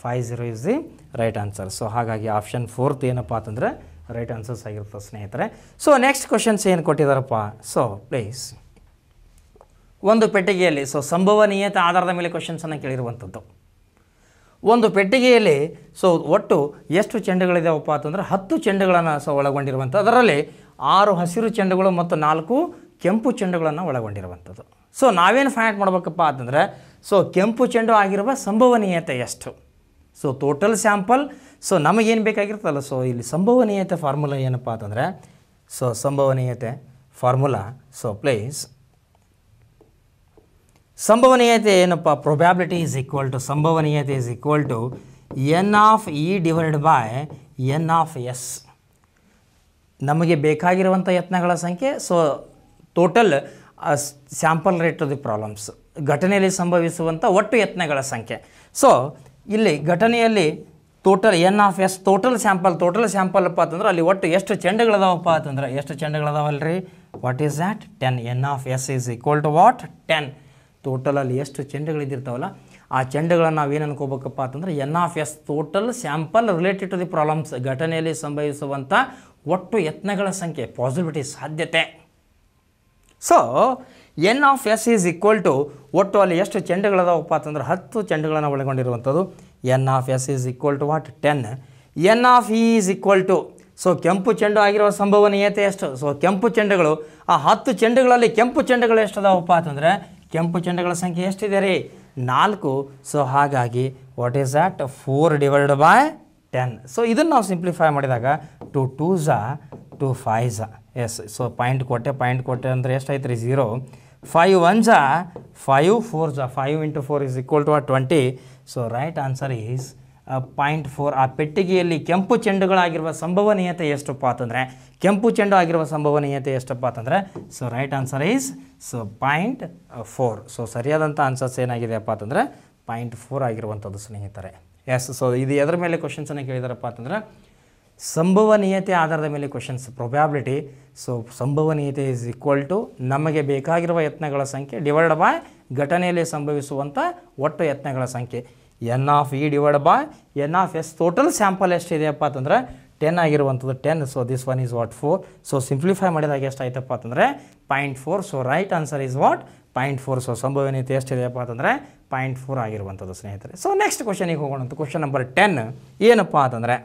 five zero is the right answer so ಹಾಗಾಗಿ ಆಪ್ಷನ್ ಫೋರ್ತ್ ಏನಪ್ಪ ಅಂತಂದರೆ ರೈಟ್ ಆನ್ಸರ್ಸ್ ಆಗಿರ್ತದೆ ಸ್ನೇಹಿತರೆ ಸೊ ನೆಕ್ಸ್ಟ್ ಕ್ವಶನ್ಸ್ ಏನು ಕೊಟ್ಟಿದ್ದಾರಪ್ಪ ಸೊ ಪ್ಲೀಸ್ ಒಂದು ಪೆಟ್ಟಿಗೆಯಲ್ಲಿ ಸೊ ಸಂಭವನೀಯತೆ ಆಧಾರದ ಮೇಲೆ ಕ್ವಶನ್ಸನ್ನು ಕೇಳಿರುವಂಥದ್ದು ಒಂದು ಪೆಟ್ಟಿಗೆಯಲ್ಲಿ ಸೊ ಒಟ್ಟು ಎಷ್ಟು ಚೆಂಡುಗಳಿದಾವಪ್ಪ ಅಂತಂದರೆ ಹತ್ತು ಚೆಂಡುಗಳನ್ನು ಸೊ ಒಳಗೊಂಡಿರುವಂಥ ಅದರಲ್ಲಿ ಆರು ಹಸಿರು ಚೆಂಡುಗಳು ಮತ್ತು ನಾಲ್ಕು ಕೆಂಪು ಚೆಂಡುಗಳನ್ನು ಒಳಗೊಂಡಿರುವಂಥದ್ದು ಸೊ ನಾವೇನು ಫೈಂಡ್ ಮಾಡ್ಬೇಕಪ್ಪ ಅಂತಂದರೆ ಸೊ ಕೆಂಪು ಚೆಂಡು ಆಗಿರುವ ಸಂಭವನೀಯತೆ ಎಷ್ಟು ಸೊ ಟೋಟಲ್ ಸ್ಯಾಂಪಲ್ ಸೊ ನಮಗೇನು ಬೇಕಾಗಿರ್ತಲ್ಲ ಸೊ ಇಲ್ಲಿ ಸಂಭವನೀಯತೆ ಫಾರ್ಮುಲಾ ಏನಪ್ಪ ಅಂತಂದರೆ ಸೊ ಸಂಭವನೀಯತೆ ಫಾರ್ಮುಲಾ ಸೊ ಪ್ಲೀಸ್ ಸಂಭವನೀಯತೆ ಏನಪ್ಪ ಪ್ರೊಬ್ಯಾಬಿಲಿಟಿ ಈಸ್ ಈಕ್ವಲ್ ಟು ಸಂಭವನೀಯತೆ is equal to N of E divide by N of S ನಮಗೆ ಬೇಕಾಗಿರುವಂಥ ಯತ್ನಗಳ ಸಂಖ್ಯೆ so total sample rate to the problems ಘಟನೆಯಲ್ಲಿ ಸಂಭವಿಸುವಂಥ ಒಟ್ಟು ಯತ್ನಗಳ ಸಂಖ್ಯೆ ಸೊ ಇಲ್ಲಿ ಘಟನೆಯಲ್ಲಿ total N of S total sample total sample ಅಪ್ಪ ಅಂತಂದ್ರೆ ಅಲ್ಲಿ ಒಟ್ಟು ಎಷ್ಟು ಚೆಂಡುಗಳದಾವಪ್ಪ ಅಂತಂದ್ರೆ ಎಷ್ಟು ರೀ what is that ten N of S is equal to what ten ಟೋಟಲಲ್ಲಿ ಎಷ್ಟು ಚೆಂಡಗಳಿದ್ದಿರ್ತಾವಲ್ಲ ಆ ಚೆಂಡಗಳನ್ನು ಏನು ಅನ್ಕೋಬೇಕಪ್ಪ ಅಂತಂದ್ರೆ N of S total sample related to the problems ಘಟನೆಯಲ್ಲಿ ಸಂಭವಿಸುವಂಥ ಒಟ್ಟು ಯತ್ನಗಳ ಸಂಖ್ಯೆ ಪಾಸಿಬಿಲಿಟಿ ಸಾಧ್ಯತೆ so N of S is equal to ಒಟ್ಟು ಅಲ್ಲಿ ಎಷ್ಟು ಚೆಂಡಗಳದಾವಪ್ಪ ಅಂತಂದ್ರೆ ಹತ್ತು ಚೆಂಡುಗಳನ್ನು ಒಳಗೊಂಡಿರುವಂಥದ್ದು N of S is equal to what ten N of E is equal to so ಕೆಂಪು ಚೆಂಡು ಆಗಿರುವ ಸಂಭವನೀಯತೆ ಎಷ್ಟು ಸೊ ಕೆಂಪು ಚೆಂಡುಗಳು ಆ ಹತ್ತು ಚೆಂಡುಗಳಲ್ಲಿ ಕೆಂಪು ಚೆಂಡುಗಳು ಎಷ್ಟು ಅದಾವಪ್ಪ ಅಂತಂದರೆ ಕೆಂಪು ಚಂಡಗಳ ಸಂಖ್ಯೆ ಎಷ್ಟಿದೆ ರೀ ನಾಲ್ಕು ಸೊ ಹಾಗಾಗಿ what is that four divided by ten so ಇದನ್ನು ನಾವು ಸಿಂಪ್ಲಿಫೈ ಮಾಡಿದಾಗ ಟು ಟೂ ಝಾ ಟು ಫೈ ಝ ಎಸ್ ಸೊ ಪಾಯಿಂಟ್ ಕೊಟ್ಟೆ ಪಾಯಿಂಟ್ ಕೊಟ್ಟೆ ಅಂದರೆ ಎಷ್ಟಾಯ್ತು ರೀ ಝೀರೋ ಫೈವ್ ಒನ್ ಝ ಫೈವ್ ಫೋರ್ ಝ five into four is equal to ಆ twenty so right answer is point four ಆ ಪೆಟ್ಟಿಗೆಯಲ್ಲಿ ಕೆಂಪು ಚೆಂಡುಗಳಾಗಿರುವ ಸಂಭವನೀಯತೆ ಎಷ್ಟಪ್ಪ ಅಂತಂದರೆ ಕೆಂಪು ಚೆಂಡು ಆಗಿರುವ ಸಂಭವನೀಯತೆ ಎಷ್ಟಪ್ಪ ಅಂತಂದರೆ so right answer is so point four so ಸರಿಯಾದಂಥ ಆನ್ಸರ್ಸ್ ಏನಾಗಿದೆಯಪ್ಪ ಅಂತಂದರೆ ಪಾಯಿಂಟ್ ಫೋರ್ ಆಗಿರುವಂಥದ್ದು ಸ್ನೇಹಿತರೆ ಎಸ್ ಸೊ ಇದು ಎದರ ಮೇಲೆ ಕ್ವಶನ್ಸನ್ನು ಕೇಳಿದಾರಪ್ಪ ಅಂತಂದರೆ ಸಂಭವನೀಯತೆ ಆಧಾರದ ಮೇಲೆ ಕ್ವಶನ್ಸ್ ಪ್ರೊಬ್ಯಾಬಿಲಿಟಿ ಸೊ ಸಂಭವನೀಯತೆ ಈಸ್ ಈಕ್ವಲ್ ಟು ನಮಗೆ ಬೇಕಾಗಿರುವ ಯತ್ನಗಳ ಸಂಖ್ಯೆ ಡಿವೈಡ್ ಬೈ ಘಟನೆಯಲ್ಲಿ ಸಂಭವಿಸುವಂಥ ಒಟ್ಟು ಯತ್ನಗಳ ಸಂಖ್ಯೆ N of E divide by N of S total sample ಎಷ್ಟಿದೆಯಪ್ಪ ಅಂತಂದರೆ ಟೆನ್ ಆಗಿರುವಂಥದ್ದು ten so this one is what four so simplify ಮಾಡಿದಾಗ ಎಷ್ಟಾಯ್ತಪ್ಪ ಅಂತಂದರೆ point four so right answer is what point four so ಸಂಭವನೀಯತೆ ಎಷ್ಟಿದೆಯಪ್ಪ ಅಂತಂದರೆ ಪಾಯಿಂಟ್ ಫೋರ್ ಆಗಿರುವಂಥದ್ದು ಸ್ನೇಹಿತರೆ ಸೊ ನೆಕ್ಸ್ಟ್ ಕ್ವಶನಿಗೆ ಹೋಗೋಣಂತ ಕ್ವಶನ್ ನಂಬರ್ ಟೆನ್ ಏನಪ್ಪ ಅಂತಂದರೆ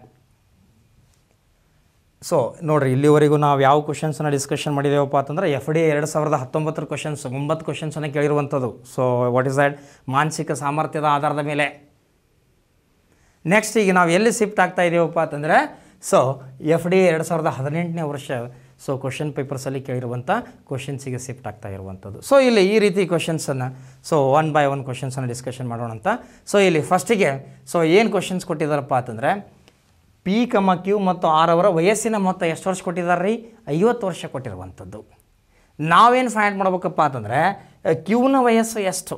ಸೊ ನೋಡಿರಿ ಇಲ್ಲಿವರೆಗೂ ನಾವು ಯಾವ ಕ್ವಶನ್ಸನ್ನ ಡಿಸ್ಕಷನ್ ಮಾಡಿದ್ದೇವಪ್ಪ ಅಂತಂದರೆ ಎಫ್ ಡಿ ಎರಡು ಸಾವಿರದ ಹತ್ತೊಂಬತ್ತರ ಕ್ವಶನ್ಸ್ ಒಂಬತ್ತು ಕ್ವಶನ್ಸನ್ನು ಕೇಳಿರುವಂಥದ್ದು ಸೊ ವಾಟ್ ಇಸ್ ದಟ್ ಮಾನಸಿಕ ಸಾಮರ್ಥ್ಯದ ಆಧಾರದ ಮೇಲೆ ನೆಕ್ಸ್ಟ್ ಈಗ ನಾವು ಎಲ್ಲಿ ಶಿಫ್ಟ್ ಆಗ್ತಾ ಇದ್ದೀವಪ್ಪ ಅಂತಂದರೆ ಸೊ ಎಫ್ ಡಿ ಎರಡು ಸಾವಿರದ ಹದಿನೆಂಟನೇ ವರ್ಷ ಸೊ ಕ್ವಶನ್ ಪೇಪರ್ಸಲ್ಲಿ ಕೇಳಿರುವಂಥ ಕ್ವಶನ್ಸಿಗೆ ಶಿಫ್ಟ್ ಆಗ್ತಾ ಇರುವಂಥದ್ದು ಸೊ ಇಲ್ಲಿ ಈ ರೀತಿ ಕ್ವಶನ್ಸನ್ನು ಸೊ ಒನ್ ಬೈ ಒನ್ ಕ್ವಶನ್ಸನ್ನು ಡಿಸ್ಕಷನ್ ಮಾಡೋಣ ಅಂತ ಸೊ ಇಲ್ಲಿ ಫಸ್ಟಿಗೆ ಸೊ ಏನು ಕ್ವಶನ್ಸ್ ಕೊಟ್ಟಿದ್ದಾರಪ್ಪ ಅಂತಂದರೆ ಪಿ ಕಮ ಕ್ಯೂ ಮತ್ತು ಆರ್ ಅವರ ವಯಸ್ಸಿನ ಮೊತ್ತ ಎಷ್ಟು ವರ್ಷ ಕೊಟ್ಟಿದ್ದಾರೆ ರೀ ಐವತ್ತು ವರ್ಷ ಕೊಟ್ಟಿರುವಂಥದ್ದು ನಾವೇನು ಫೈಂಡ್ ಮಾಡ್ಬೇಕಪ್ಪ ಅಂತಂದರೆ ಕ್ಯೂನ ವಯಸ್ಸು ಎಷ್ಟು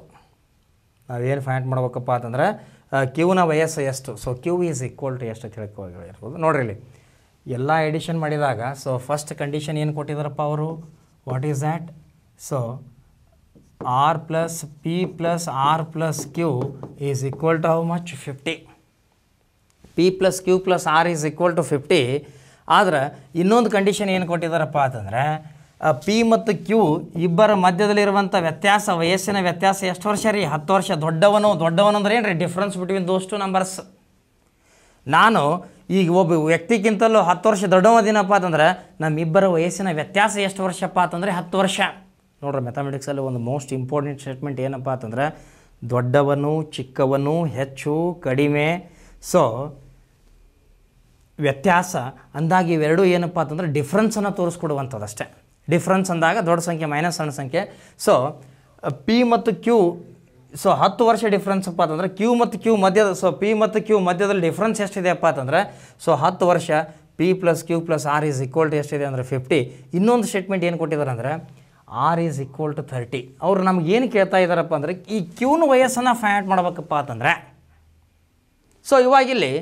ನಾವೇನು ಫೈಂಡ್ ಮಾಡ್ಬೇಕಪ್ಪ ಅಂತಂದರೆ ಕ್ಯೂನ ವಯಸ್ಸು ಎಷ್ಟು so Q is equal to ಎಷ್ಟು ಅಂತ ಹೇಳ್ಕೊಂಡಿರ್ಬೋದು ನೋಡಿರಿ ಇಲ್ಲಿ ಎಲ್ಲ ಎಡಿಷನ್ ಮಾಡಿದಾಗ ಸೊ ಫಸ್ಟ್ ಕಂಡೀಷನ್ ಏನು ಕೊಟ್ಟಿದ್ದಾರಪ್ಪ ಅವರು what is that so R plus P plus R plus Q is equal to how much fifty P plus Q plus R is equal to fifty ಆದರೆ ಇನ್ನೊಂದು ಕಂಡೀಷನ್ ಏನು ಕೊಟ್ಟಿದ್ದಾರಪ್ಪ ಅಂತಂದರೆ P ಮತ್ತು Q ಇಬ್ಬರ ಮಧ್ಯದಲ್ಲಿರುವಂಥ ವ್ಯತ್ಯಾಸ ವಯಸ್ಸಿನ ವ್ಯತ್ಯಾಸ ಎಷ್ಟು ವರ್ಷ ರೀ ಹತ್ತು ವರ್ಷ ದೊಡ್ಡವನು ದೊಡ್ಡವನು ಅಂದರೆ ಏನು ರೀ difference between those two numbers ನಾನು ಈಗ ಒಬ್ಬ ವ್ಯಕ್ತಿಗಿಂತಲೂ ಹತ್ತು ವರ್ಷ ದೊಡ್ಡವದಿನಪ್ಪ ಅಂತಂದ್ರೆ ನಮ್ಮಿಬ್ಬರ ವಯಸ್ಸಿನ ವ್ಯತ್ಯಾಸ ಎಷ್ಟು ವರ್ಷಪ್ಪ ಅಂತಂದರೆ ಹತ್ತು ವರ್ಷ ನೋಡ್ರಿ ಮೆಥಮೆಟಿಕ್ಸಲ್ಲಿ ಒಂದು ಮೋಸ್ಟ್ ಇಂಪಾರ್ಟೆಂಟ್ ಸ್ಟೇಟ್ಮೆಂಟ್ ಏನಪ್ಪ ಅಂತಂದ್ರೆ ದೊಡ್ಡವನು ಚಿಕ್ಕವನು ಹೆಚ್ಚು ಕಡಿಮೆ ಸೊ ವ್ಯತ್ಯಾಸ ಅಂದಾಗಿ ಇವೆರಡೂ ಏನಪ್ಪ ಅಂತಂದ್ರೆ ಡಿಫ್ರೆನ್ಸನ್ನು ತೋರಿಸ್ಕೊಡುವಂಥದ್ದು ಅಷ್ಟೇ ಡಿಫ್ರೆನ್ಸ್ ಅಂದಾಗ ದೊಡ್ಡ ಸಂಖ್ಯೆ ಮೈನಸ್ ಸಣ್ಣ ಸಂಖ್ಯೆ ಸೊ ಪಿ ಮತ್ತು ಕ್ಯೂ ಸೊ ಹತ್ತು ವರ್ಷ ಡಿಫ್ರೆನ್ಸ್ ಅಪ್ಪ ಅಂತಂದರೆ ಕ್ಯೂ ಮತ್ತು ಕ್ಯೂ ಮಧ್ಯದ ಸೊ ಪಿ ಮತ್ತು ಕ್ಯೂ ಮಧ್ಯದಲ್ಲಿ ಡಿಫ್ರೆನ್ಸ್ ಅಪ್ಪ ಅಂತಂದರೆ ಸೊ ಹತ್ತು ವರ್ಷ P plus Q plus R is equal to ಎಷ್ಟಿದೆ ಅಂದರೆ ಫಿಫ್ಟಿ ಇನ್ನೊಂದು ಸ್ಟೇಟ್ಮೆಂಟ್ ಏನು ಕೊಟ್ಟಿದ್ದಾರೆ ಅಂದರೆ R is equal to thirty ಅವರು ನಮ್ಗೆ ಏನು ಕೇಳ್ತಾ ಇದ್ದಾರಪ್ಪ ಅಂದರೆ ಈ ಕ್ಯೂನ ವಯಸ್ಸನ್ನು ಫೈಂಡ್ ಮಾಡ್ಬೇಕಪ್ಪ ಅಂತಂದರೆ ಸೊ ಇವಾಗಿಲ್ಲಿ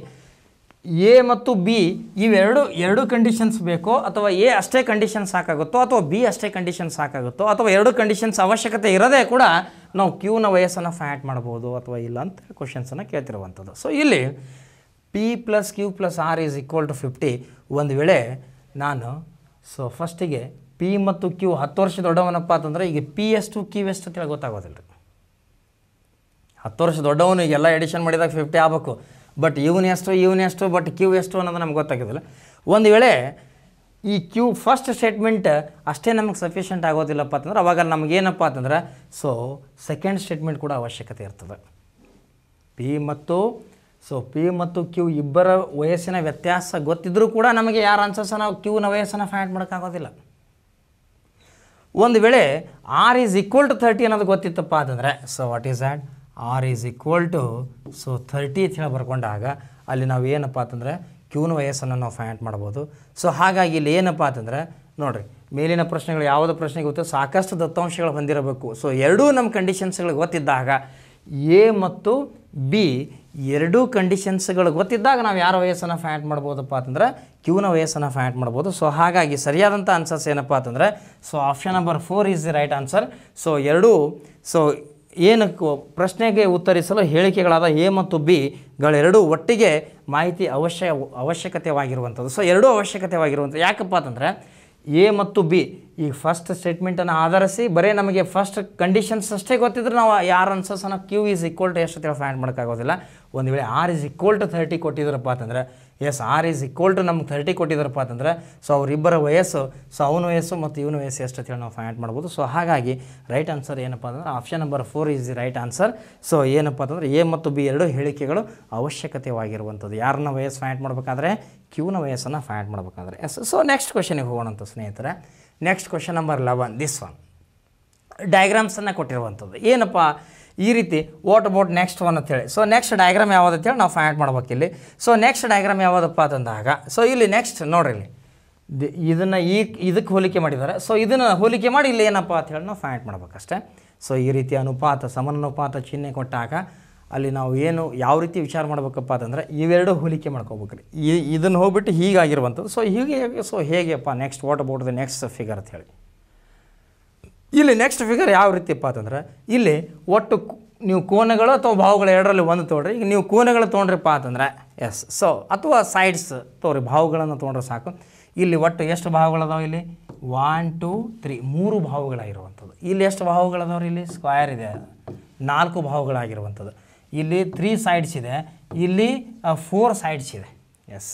ಎ ಮತ್ತು ಬಿ ಇವೆರಡು ಎರಡು ಕಂಡೀಷನ್ಸ್ ಬೇಕೋ ಅಥವಾ ಎ ಅಷ್ಟೇ ಕಂಡೀಷನ್ ಸಾಕಾಗುತ್ತೋ ಅಥವಾ ಬಿ ಅಷ್ಟೇ ಕಂಡೀಷನ್ ಸಾಕಾಗುತ್ತೋ ಅಥವಾ ಎರಡು ಕಂಡೀಷನ್ಸ್ ಅವಶ್ಯಕತೆ ಇರದೇ ಕೂಡ ನಾವು ಕ್ಯೂನ ವಯಸ್ಸನ್ನು ಫ್ಯಾಟ್ ಮಾಡ್ಬೋದು ಅಥವಾ ಇಲ್ಲ ಅಂತ ಕ್ವಶನ್ಸನ್ನು ಕೇಳ್ತಿರುವಂಥದ್ದು ಸೊ ಇಲ್ಲಿ P plus Q plus R is equal to fifty ಒಂದು ವೇಳೆ ನಾನು ಸೊ ಫಸ್ಟಿಗೆ ಪಿ ಮತ್ತು ಕ್ಯೂ ಹತ್ತು ವರ್ಷ ದೊಡ್ಡವನಪ್ಪ ಅಂತಂದರೆ ಈಗ ಪಿ ಎಷ್ಟು ಕ್ಯೂ ಎಷ್ಟು ಅಂತೇಳಿ ಗೊತ್ತಾಗೋದಿಲ್ಲ ರೀ ಹತ್ತು ವರ್ಷ ದೊಡ್ಡವನು ಈಗೆಲ್ಲ ಎಡಿಷನ್ ಮಾಡಿದಾಗ ಫಿಫ್ಟಿ ಆಗಬೇಕು ಬಟ್ ಇವನು ಎಷ್ಟು ಇವನು ಎಷ್ಟು ಬಟ್ ಕ್ಯೂ ಎಷ್ಟು ಅನ್ನೋದು ನಮ್ಗೆ ಗೊತ್ತಾಗೋದಿಲ್ಲ ಒಂದು ವೇಳೆ ಈ ಕ್ಯೂ ಫಸ್ಟ್ ಸ್ಟೇಟ್ಮೆಂಟ್ ಅಷ್ಟೇ ನಮಗೆ ಸಫಿಷಿಯೆಂಟ್ ಆಗೋದಿಲ್ಲಪ್ಪ ಅಂತಂದ್ರೆ ಅವಾಗ ಏನಪ್ಪ ಅಂತಂದ್ರೆ ಸೊ ಸೆಕೆಂಡ್ ಸ್ಟೇಟ್ಮೆಂಟ್ ಕೂಡ ಅವಶ್ಯಕತೆ ಇರ್ತದೆ ಪಿ ಮತ್ತು ಸೊ ಪಿ ಮತ್ತು ಕ್ಯೂ ಇಬ್ಬರ ವಯಸ್ಸಿನ ವ್ಯತ್ಯಾಸ ಗೊತ್ತಿದ್ದರೂ ಕೂಡ ನಮಗೆ ಯಾರ ಆನ್ಸರ್ಸ ನಾವು ಕ್ಯೂನ ವಯಸ್ಸನ್ನು ಫೈಂಡ್ ಮಾಡೋಕ್ಕಾಗೋದಿಲ್ಲ ಒಂದು ವೇಳೆ R is equal to thirty ಅನ್ನೋದು ಗೊತ್ತಿತ್ತಪ್ಪ ಅಂತಂದರೆ so what is at R is equal to so thirty ಅಂತ ಹೇಳಿ ಬರ್ಕೊಂಡಾಗ ಅಲ್ಲಿ ನಾವು ಏನಪ್ಪ ಅಂತಂದರೆ ಕ್ಯೂನ ವಯಸ್ಸನ್ನು ನಾವು ಫೈಂಡ್ ಮಾಡ್ಬೋದು ಸೊ ಹಾಗಾಗಿ ಇಲ್ಲಿ ಏನಪ್ಪ ಅಂತಂದರೆ ನೋಡಿರಿ ಮೇಲಿನ ಪ್ರಶ್ನೆಗಳು ಯಾವುದು ಪ್ರಶ್ನೆಗೆ ಗೊತ್ತೋ ಸಾಕಷ್ಟು ದತ್ತಾಂಶಗಳು ಹೊಂದಿರಬೇಕು ಸೊ ಎರಡೂ ನಮ್ಮ ಕಂಡೀಷನ್ಸ್ಗಳಿಗೆ ಗೊತ್ತಿದ್ದಾಗ ಎ ಮತ್ತು ಬಿ ಎರಡೂ ಕಂಡೀಷನ್ಸ್ಗಳು ಗೊತ್ತಿದ್ದಾಗ ನಾವು ಯಾರ ವಯಸ್ಸನ್ನು ಫ್ಯಾಂಟ್ ಮಾಡ್ಬೋದಪ್ಪ ಅಂತಂದರೆ ಕ್ಯೂನ ವಯಸ್ಸನ್ನು ಫ್ಯಾಂಟ್ ಮಾಡ್ಬೋದು ಸೊ ಹಾಗಾಗಿ ಸರಿಯಾದಂಥ ಆನ್ಸರ್ಸ್ ಏನಪ್ಪ ಅಂತಂದರೆ so option number four is the right answer so ಎರಡೂ ಸೊ ಏನು ಪ್ರಶ್ನೆಗೆ ಉತ್ತರಿಸಲು ಹೇಳಿಕೆಗಳಾದ ಎ ಮತ್ತು ಬಿ ಗಳೆರಡೂ ಒಟ್ಟಿಗೆ ಮಾಹಿತಿ ಅವಶ್ಯ ಅವಶ್ಯಕತೆವಾಗಿರುವಂಥದ್ದು ಸೊ ಎರಡೂ ಅವಶ್ಯಕತೆವಾಗಿರುವಂಥದ್ದು ಯಾಕಪ್ಪ ಅಂತಂದರೆ ಎ ಮತ್ತು ಬಿ ಈ ಫಸ್ಟ್ ಸ್ಟೇಟ್ಮೆಂಟನ್ನು ಆಧರಿಸಿ ಬರೇ ನಮಗೆ ಫಸ್ಟ್ ಕಂಡೀಷನ್ಸ್ ಅಷ್ಟೇ ಗೊತ್ತಿದ್ರೆ ನಾವು ಯಾರು ಅನ್ಸೋಸನ ಕ್ಯೂ ಈಸ್ ಈಕ್ವಲ್ ಟು ಎಷ್ಟು ಫೈಂಡ್ ಮಾಡೋಕ್ಕಾಗೋದಿಲ್ಲ ಒಂದು ವೇಳೆ R is equal to thirty ಕೊಟ್ಟಿದ್ರಪ್ಪ ಅಂತಂದರೆ yes R is equal to ನಮ್ಗೆ ಥರ್ಟಿ ಕೊಟ್ಟಿದ್ದಾರಪ್ಪ ಅಂತಂದರೆ ಸೊ ಅವರಿಬ್ಬರ ವಯಸ್ಸು ಸೊ ಅವನ ವಯಸ್ಸು ಮತ್ತು ಇವನ ವಯಸ್ಸು ಎಷ್ಟು ಅಂತೇಳಿ ನಾವು ಫೈಂಡ್ ಮಾಡ್ಬೋದು ಸೊ ಹಾಗಾಗಿ ರೈಟ್ ಆನ್ಸರ್ ಏನಪ್ಪ ಅಂದರೆ option number four is the right answer so ಏನಪ್ಪ ಅಂತಂದ್ರೆ ಎ ಮತ್ತು ಬಿ ಎರಡು ಹೇಳಿಕೆಗಳು ಅವಶ್ಯಕತೆವಾಗಿರುವಂಥದ್ದು ಯಾರನ್ನ ವಯಸ್ಸು ಫೈಂಡ್ ಮಾಡಬೇಕಾದ್ರೆ ಕ್ಯೂನ ವಯಸ್ಸನ್ನು ಫೈಂಡ್ ಮಾಡಬೇಕಾದ್ರೆ ಎಸ್ ಸೊ ನೆಕ್ಸ್ಟ್ ಕ್ವಶನಿಗೆ ಹೋಗೋಣ ಅಂತ ಸ್ನೇಹಿತರೆ next question number eleven this one ಡಯಾಗ್ರಾಮ್ಸನ್ನು ಕೊಟ್ಟಿರುವಂಥದ್ದು ಏನಪ್ಪ ಈ ರೀತಿ ವಾಟ್ ಅಬೌಟ್ ನೆಕ್ಸ್ಟ್ ಒನ್ ಅಂತೇಳಿ ಸೊ ನೆಕ್ಸ್ಟ್ ಡಯಾಗ್ರಾಮ್ ಯಾವ್ದು ಹೇಳಿ ನಾವು ಫೈಂಡ್ ಮಾಡ್ಬೇಕು ಇಲ್ಲಿ ಸೊ ನೆಕ್ಸ್ಟ್ ಡಯಾಗ್ರಾಮ್ ಯಾವುದಪ್ಪ ಅಂದಾಗ ಸೊ ಇಲ್ಲಿ ನೆಕ್ಸ್ಟ್ ನೋಡ್ರಿ ಇಲ್ಲಿ ಇದನ್ನು ಈ ಇದಕ್ಕೆ ಹೋಲಿಕೆ ಮಾಡಿದ್ದಾರೆ ಸೊ ಇದನ್ನು ಹೋಲಿಕೆ ಮಾಡಿ ಇಲ್ಲಿ ಏನಪ್ಪ ಅಂತ ಹೇಳಿ ನಾವು ಫೈಂಡ್ ಮಾಡ್ಬೇಕಷ್ಟೇ ಸೊ ಈ ರೀತಿ ಅನುಪಾತ ಅನುಪಾತ ಚಿಹ್ನೆ ಕೊಟ್ಟಾಗ ಅಲ್ಲಿ ನಾವು ಏನು ಯಾವ ರೀತಿ ವಿಚಾರ ಮಾಡ್ಬೇಕಪ್ಪ ಅಂತಂದರೆ ಇವೆರಡು ಹೋಲಿಕೆ ಮಾಡ್ಕೋಬೇಕ್ರಿ ಈ ಇದನ್ನು ಹೋಗ್ಬಿಟ್ಟು ಹೀಗಾಗಿರುವಂಥದ್ದು ಸೊ ಹೀಗೆ ಸೊ ಹೇಗೆಪ್ಪ next what about the next figure ಅಂತ ಹೇಳಿ ಇಲ್ಲಿ ನೆಕ್ಸ್ಟ್ ಫಿಗರ್ ಯಾವ ರೀತಿಯಪ್ಪ ಅಂತಂದ್ರೆ ಇಲ್ಲಿ ಒಟ್ಟು ನೀವು ಕೋನಗಳು ಅಥವಾ ಭಾವುಗಳು ಎರಡರಲ್ಲಿ ಒಂದು ತೊಗೊಳ್ರಿ ಈಗ ನೀವು ಕೋನಗಳು ತೊಗೊಂಡ್ರಿಪ್ಪ ಅಂತಂದರೆ ಎಸ್ ಸೊ ಅಥವಾ ಸೈಡ್ಸ್ ತೊಗೊಳ್ರಿ ಭಾವುಗಳನ್ನು ತೊಗೊಂಡ್ರೆ ಸಾಕು ಇಲ್ಲಿ ಒಟ್ಟು ಎಷ್ಟು ಭಾವುಗಳದಾವೆ ಇಲ್ಲಿ ಒನ್ ಟು ತ್ರೀ ಮೂರು ಭಾವುಗಳಾಗಿರುವಂಥದ್ದು ಇಲ್ಲಿ ಎಷ್ಟು ಭಾವುಗಳದಾವ್ರಿ ಇಲ್ಲಿ ಸ್ಕ್ವಯರ್ ಇದೆ ನಾಲ್ಕು ಭಾವುಗಳಾಗಿರುವಂಥದ್ದು ಇಲ್ಲಿ ತ್ರೀ ಸೈಡ್ಸ್ ಇದೆ ಇಲ್ಲಿ ಫೋರ್ ಸೈಡ್ಸ್ ಇದೆ ಎಸ್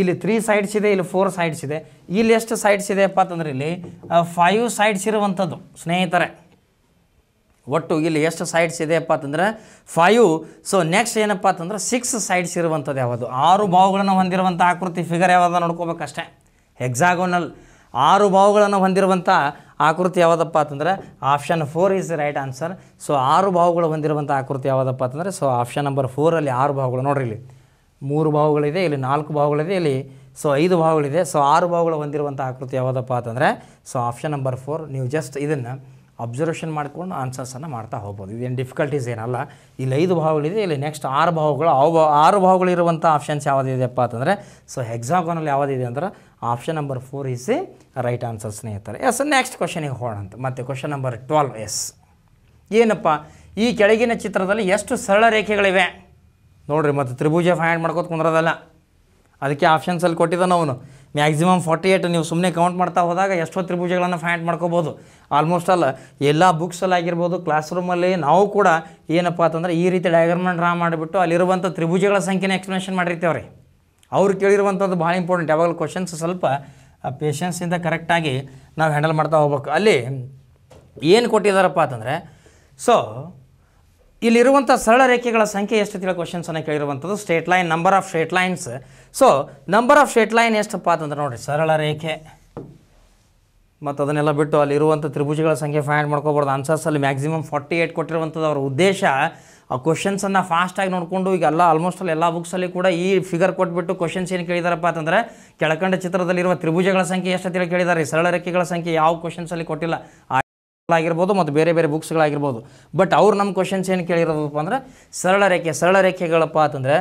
ಇಲ್ಲಿ ತ್ರೀ ಸೈಡ್ಸ್ ಇದೆ ಇಲ್ಲಿ ಫೋರ್ ಸೈಡ್ಸ್ ಇದೆ ಇಲ್ಲಿ ಎಷ್ಟು ಸೈಡ್ಸ್ ಇದೆಯಪ್ಪ ಅಂತಂದ್ರೆ ಇಲ್ಲಿ ಫೈವ್ ಸೈಡ್ಸ್ ಇರುವಂಥದ್ದು ಸ್ನೇಹಿತರೆ ಒಟ್ಟು ಇಲ್ಲಿ ಎಷ್ಟು ಸೈಡ್ಸ್ ಇದೆಯಪ್ಪ ಅಂತಂದ್ರೆ ಫೈವ್ ಸೊ ನೆಕ್ಸ್ಟ್ ಏನಪ್ಪ ಅಂತಂದ್ರೆ ಸಿಕ್ಸ್ ಸೈಡ್ಸ್ ಇರುವಂಥದ್ದು ಯಾವುದು ಆರು ಬಾವುಗಳನ್ನು ಹೊಂದಿರುವಂಥ ಆಕೃತಿ ಫಿಗರ್ ಯಾವ್ದು ನೋಡ್ಕೋಬೇಕಷ್ಟೇ ಎಕ್ಸಾಗೋನಲ್ ಆರು ಬಾವುಗಳನ್ನು ಹೊಂದಿರುವಂಥ ಆಕೃತಿ ಯಾವುದಪ್ಪ ಅಂತಂದರೆ option four is right answer so ಆರು ಬಾವುಗಳು ಹೊಂದಿರುವಂಥ ಆಕೃತಿ ಯಾವುದಪ್ಪ ಅಂತಂದರೆ ಸೊ ಆಪ್ಷನ್ ನಂಬರ್ ಫೋರಲ್ಲಿ ಆರು ಬಾವುಗಳು ನೋಡ್ರಿ ಇಲ್ಲಿ ಮೂರು ಭಾವಗಳಿದೆ ಇಲ್ಲಿ ನಾಲ್ಕು ಭಾವಗಳಿದೆ ಇಲ್ಲಿ ಸೊ ಐದು ಭಾವಗಳಿದೆ ಸೊ ಆರು ಭಾವಗಳು ಹೊಂದಿರುವಂಥ ಆಕೃತಿ ಯಾವುದಪ್ಪ ಅಂತಂದರೆ ಸೊ ಆಪ್ಷನ್ ನಂಬರ್ ಫೋರ್ ನೀವು ಜಸ್ಟ್ ಇದನ್ನು ಅಬ್ಸರ್ವೇಷನ್ ಮಾಡಿಕೊಂಡು ಆನ್ಸರ್ಸನ್ನು ಮಾಡ್ತಾ ಹೋಗ್ಬೋದು ಇದೇನು ಡಿಫಿಕಲ್ಟೀಸ್ ಏನಲ್ಲ ಇಲ್ಲಿ ಐದು ಭಾವಗಳಿದೆ ಇಲ್ಲಿ ನೆಕ್ಸ್ಟ್ ಆರು ಭಾವಗಳು ಅವು ಆರು ಭಾವಗಳಿರುವಂಥ ಆಪ್ಷನ್ಸ್ ಯಾವುದಿದೆಯಪ್ಪ ಅಂತಂದರೆ ಸೊ ಹೆಕ್ಸಾಗೋನಲ್ಲಿ ಯಾವುದಿದೆ ಅಂದ್ರೆ option number four is a right answer ಸ್ನೇಹಿತರೆ ಎಸ್ ನೆಕ್ಸ್ಟ್ ಕ್ವಶನಿಗೆ ಹೋಗೋಣಂತ ಮತ್ತು ಕ್ವಶನ್ ನಂಬರ್ ಟ್ವೆಲ್ವ್ ಎಸ್ ಏನಪ್ಪ ಈ ಕೆಳಗಿನ ಚಿತ್ರದಲ್ಲಿ ಎಷ್ಟು ಸರಳ ರೇಖೆಗಳಿವೆ ನೋಡಿರಿ ಮತ್ತು ತ್ರಿಭುಜ ಫೈಂಡ್ ಮಾಡ್ಕೋತ ಕುಂದ್ರದಲ್ಲ ಅದಕ್ಕೆ ಆಪ್ಷನ್ಸಲ್ಲಿ ಕೊಟ್ಟಿದ್ದಾನೆ ಅವನು ಮ್ಯಾಕ್ಸಿಮಮ್ ಫಾರ್ಟಿ ಏಯ್ಟ್ ನೀವು ಸುಮ್ಮನೆ ಕೌಂಟ್ ಮಾಡ್ತಾ ಹೋದಾಗ ಎಷ್ಟೋ ತ್ರಿಭುಜಗಳನ್ನು ಫೈಂಡ್ ಮಾಡ್ಕೋಬೋದು ಆಲ್ಮೋಸ್ಟ್ ಆಲ್ ಎಲ್ಲ ಬುಕ್ಸಲ್ಲಿ ಆಗಿರ್ಬೋದು ಕ್ಲಾಸ್ ರೂಮಲ್ಲಿ ನಾವು ಕೂಡ ಏನಪ್ಪ ಅಂತಂದರೆ ಈ ರೀತಿ ಡಯಾಗ್ರಾಮ್ ಡ್ರಾ ಮಾಡಿಬಿಟ್ಟು ಅಲ್ಲಿರುವಂಥ ತ್ರಿಭುಜಗಳ ಸಂಖ್ಯೆನ ಎಕ್ಸ್ಪ್ಲನೇಷನ್ ಮಾಡಿರ್ತೇವ್ರಿ ಅವ್ರು ಕೇಳಿರುವಂಥದ್ದು ಭಾಳ ಇಂಪಾರ್ಟೆಂಟ್ ಯಾವಾಗಲೂ ಕ್ವಶನ್ಸ್ ಸ್ವಲ್ಪ ಪೇಷನ್ಸಿಂದ ಕರೆಕ್ಟಾಗಿ ನಾವು ಹ್ಯಾಂಡಲ್ ಮಾಡ್ತಾ ಹೋಗ್ಬೇಕು ಅಲ್ಲಿ ಏನು ಕೊಟ್ಟಿದ್ದಾರಪ್ಪ ಅಂತಂದರೆ ಸೊ ಇಲ್ಲಿರುವಂಥ ಸರಳ ರೇಖೆಗಳ ಸಂಖ್ಯೆ ಎಷ್ಟು ತಿಳ ಕ್ವಶನ್ಸನ್ನು ಕೇಳಿರುವಂಥದ್ದು straight line number of straight lines so number of straight line ಎಷ್ಟಪ್ಪ ಅಂತಂದ್ರೆ ನೋಡಿರಿ ಸರಳ ರೇಖೆ ಮತ್ತು ಅದನ್ನೆಲ್ಲ ಬಿಟ್ಟು ಅಲ್ಲಿರುವಂಥ ತ್ರಿಭುಜಗಳ ಸಂಖ್ಯೆ ಫೈಂಡ್ ಮಾಡ್ಕೋಬಾರ್ದು ಆನ್ಸರ್ಸಲ್ಲಿ ಮ್ಯಾಕ್ಸಿಮಮ್ ಫಾರ್ಟಿ ಏಯ್ಟ್ ಕೊಟ್ಟಿರುವಂಥದ್ದು ಅವರ ಉದ್ದೇಶ ಆ ಕ್ವಶನ್ಸನ್ನು ಫಾಸ್ಟಾಗಿ ನೋಡಿಕೊಂಡು ಈಗ ಎಲ್ಲ ಆಲ್ಮೋಸ್ಟ್ ಅಲ್ಲಿ ಎಲ್ಲ ಬುಕ್ಸಲ್ಲಿ ಕೂಡ ಈ ಫಿಗರ್ ಕೊಟ್ಬಿಟ್ಟು ಕ್ವಶನ್ಸ್ ಏನು ಕೇಳಿದಾರಪ್ಪ ಅಂತಂದ್ರೆ ಕೆಳಕಂಡ ಚಿತ್ರದಲ್ಲಿರುವ ತ್ರಿಭುಜಗಳ ಸಂಖ್ಯೆ ಎಷ್ಟು ಕೇಳಿದ್ದಾರೆ ಸರಳ ರೇಖೆಗಳ ಸಂಖ್ಯೆ ಯಾವ ಅಲ್ಲಿ ಕೊಟ್ಟಿಲ್ಲ ಆಗಿರ್ಬೋದು ಮತ್ತು ಬೇರೆ ಬೇರೆ ಬುಕ್ಸ್ಗಳಾಗಿರ್ಬೋದು ಬಟ್ ಅವ್ರು ನಮ್ಮ ಕ್ವಶನ್ಸ್ ಏನು ಕೇಳಿರೋದಪ್ಪ ಅಂದರೆ ಸರಳ ರೇಖೆ ಸರಳ ರೇಖೆಗಳಪ್ಪ ಅಂತಂದರೆ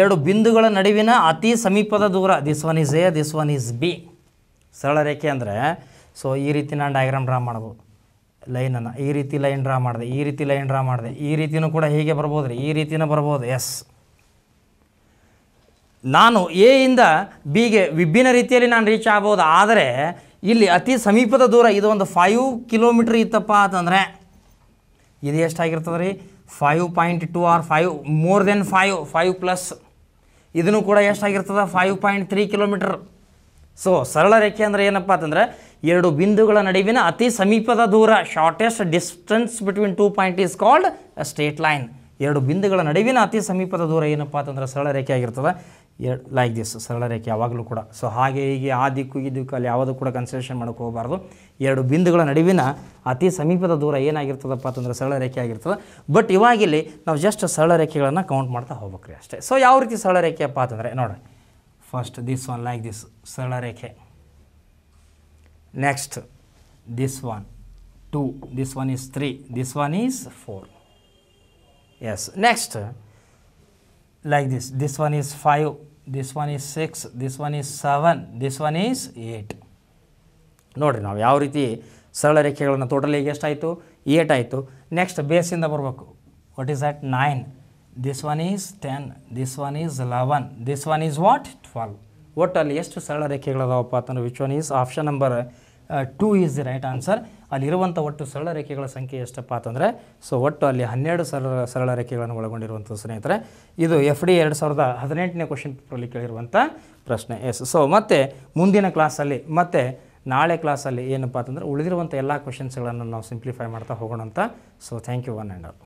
ಎರಡು ಬಿಂದುಗಳ ನಡುವಿನ ಅತಿ ಸಮೀಪದ ದೂರ this one is a this one is B ಸರಳ ರೇಖೆ ಅಂದರೆ ಸೊ ಈ ರೀತಿ ನಾನು ಡಯಾಗ್ರಾಮ್ ಡ್ರಾ ಮಾಡ್ಬೋದು ಲೈನನ್ನು ಈ ರೀತಿ ಲೈನ್ ಡ್ರಾ ಮಾಡಿದೆ ಈ ರೀತಿ ಲೈನ್ ಡ್ರಾ ಮಾಡಿದೆ ಈ ರೀತಿಯೂ ಕೂಡ ಹೀಗೆ ಬರ್ಬೋದು ರೀ ಈ ರೀತಿಯೂ ಬರ್ಬೋದು ಎಸ್ ನಾನು ಎ ಇಂದ ಬಿಗೆ ವಿಭಿನ್ನ ರೀತಿಯಲ್ಲಿ ನಾನು ರೀಚ್ ಆಗ್ಬೋದು ಆದರೆ ಇಲ್ಲಿ ಅತಿ ಸಮೀಪದ ದೂರ ಇದು ಒಂದು ಫೈವ್ ಕಿಲೋಮೀಟ್ರ್ ಇತ್ತಪ್ಪ ಅಂತಂದರೆ ಇದು ಎಷ್ಟಾಗಿರ್ತದೆ ರೀ five point two or five more then five five plus ಇದನ್ನು ಕೂಡ ಎಷ್ಟಾಗಿರ್ತದೆ five point three kilometre so ಸರಳ ರೇಖೆ ಅಂದರೆ ಏನಪ್ಪ ಅಂತಂದರೆ ಎರಡು ಬಿಂದುಗಳ ನಡುವಿನ ಅತಿ ಸಮೀಪದ ದೂರ shortest distance between two point is called straight line ಎರಡು ಬಿಂದುಗಳ ನಡುವಿನ ಅತಿ ಸಮೀಪದ ದೂರ ಏನಪ್ಪ ಅಂತಂದ್ರೆ ಸರಳ ರೇಖೆ ಆಗಿರ್ತದೆ ಎರಡು ಲೈಕ್ ದಿಸ್ ಸರಳ ರೇಖೆ ಯಾವಾಗಲೂ ಕೂಡ ಸೊ ಹಾಗೆ ಹೀಗೆ ಆ ದಿಕ್ಕು ಈ ದಿಕ್ಕು ಅಲ್ಲಿ ಯಾವುದೂ ಕೂಡ ಕನ್ಸಿಡರೇಷನ್ ಮಾಡೋಕ್ಕೆ ಹೋಗಬಾರ್ದು ಎರಡು ಬಿಂದುಗಳ ನಡುವಿನ ಅತಿ ಸಮೀಪದ ದೂರ ಏನಾಗಿರ್ತದಪ್ಪ ಅಂತಂದರೆ ಸರಳ ರೇಖೆ ಆಗಿರ್ತದೆ ಬಟ್ ಇವಾಗಿಲ್ಲಿ ನಾವು ಜಸ್ಟ್ ಸರಳ ರೇಖೆಗಳನ್ನು ಕೌಂಟ್ ಮಾಡ್ತಾ ಹೋಗ್ಬೇಕ್ರಿ ಅಷ್ಟೇ ಸೊ ಯಾವ ರೀತಿ ಸರಳ ರೇಖೆಯಪ್ಪ ಅಂತಂದರೆ ನೋಡಿ first this one like this ಸರಳ ರೇಖೆ next this one two this one is three this one is four yes next like this this one is 5 this one is 6 this one is 7 this one is 8 ನೋಡಿರಿ ನಾವು ಯಾವ ರೀತಿ ಸರಳ ರೇಖೆಗಳನ್ನು totally ಈಗ ಎಷ್ಟಾಯಿತು ಏಟ್ ಆಯಿತು ನೆಕ್ಸ್ಟ್ ಬೇಸಿಂದ ಬರಬೇಕು what is at nine this one is ten this one is eleven this one is what twelve ಒಟ್ಟಲ್ಲಿ ಎಷ್ಟು ಸರಳ ರೇಖೆಗಳದಾವಪ್ಪ ಅಂತಂದ್ರೆ which one is option number two is the right answer ಅಲ್ಲಿರುವಂಥ ಒಟ್ಟು ಸರಳ ರೇಖೆಗಳ ಸಂಖ್ಯೆ ಎಷ್ಟಪ್ಪ ಅಂತಂದರೆ ಸೊ ಒಟ್ಟು ಅಲ್ಲಿ ಹನ್ನೆರಡು ಸರಳ ಸರಳ ರೇಖೆಗಳನ್ನು ಒಳಗೊಂಡಿರುವಂಥ ಸ್ನೇಹಿತರೆ ಇದು ಎಫ್ ಡಿ ಎರಡು ಸಾವಿರದ ಹದಿನೆಂಟನೇ ಕ್ವಶನ್ ಪೇಪರಲ್ಲಿ ಕೇಳಿರುವಂಥ ಪ್ರಶ್ನೆ ಎಸ್ ಸೊ ಮತ್ತು ಮುಂದಿನ ಕ್ಲಾಸಲ್ಲಿ ಮತ್ತು ನಾಳೆ ಕ್ಲಾಸಲ್ಲಿ ಏನಪ್ಪ ಅಂತಂದರೆ ಉಳಿದಿರುವಂಥ ಎಲ್ಲ ಕ್ವಶನ್ಸ್ಗಳನ್ನು ನಾವು ಸಿಂಪ್ಲಿಫೈ ಮಾಡ್ತಾ ಹೋಗೋಣ ಅಂತ so thank you one and all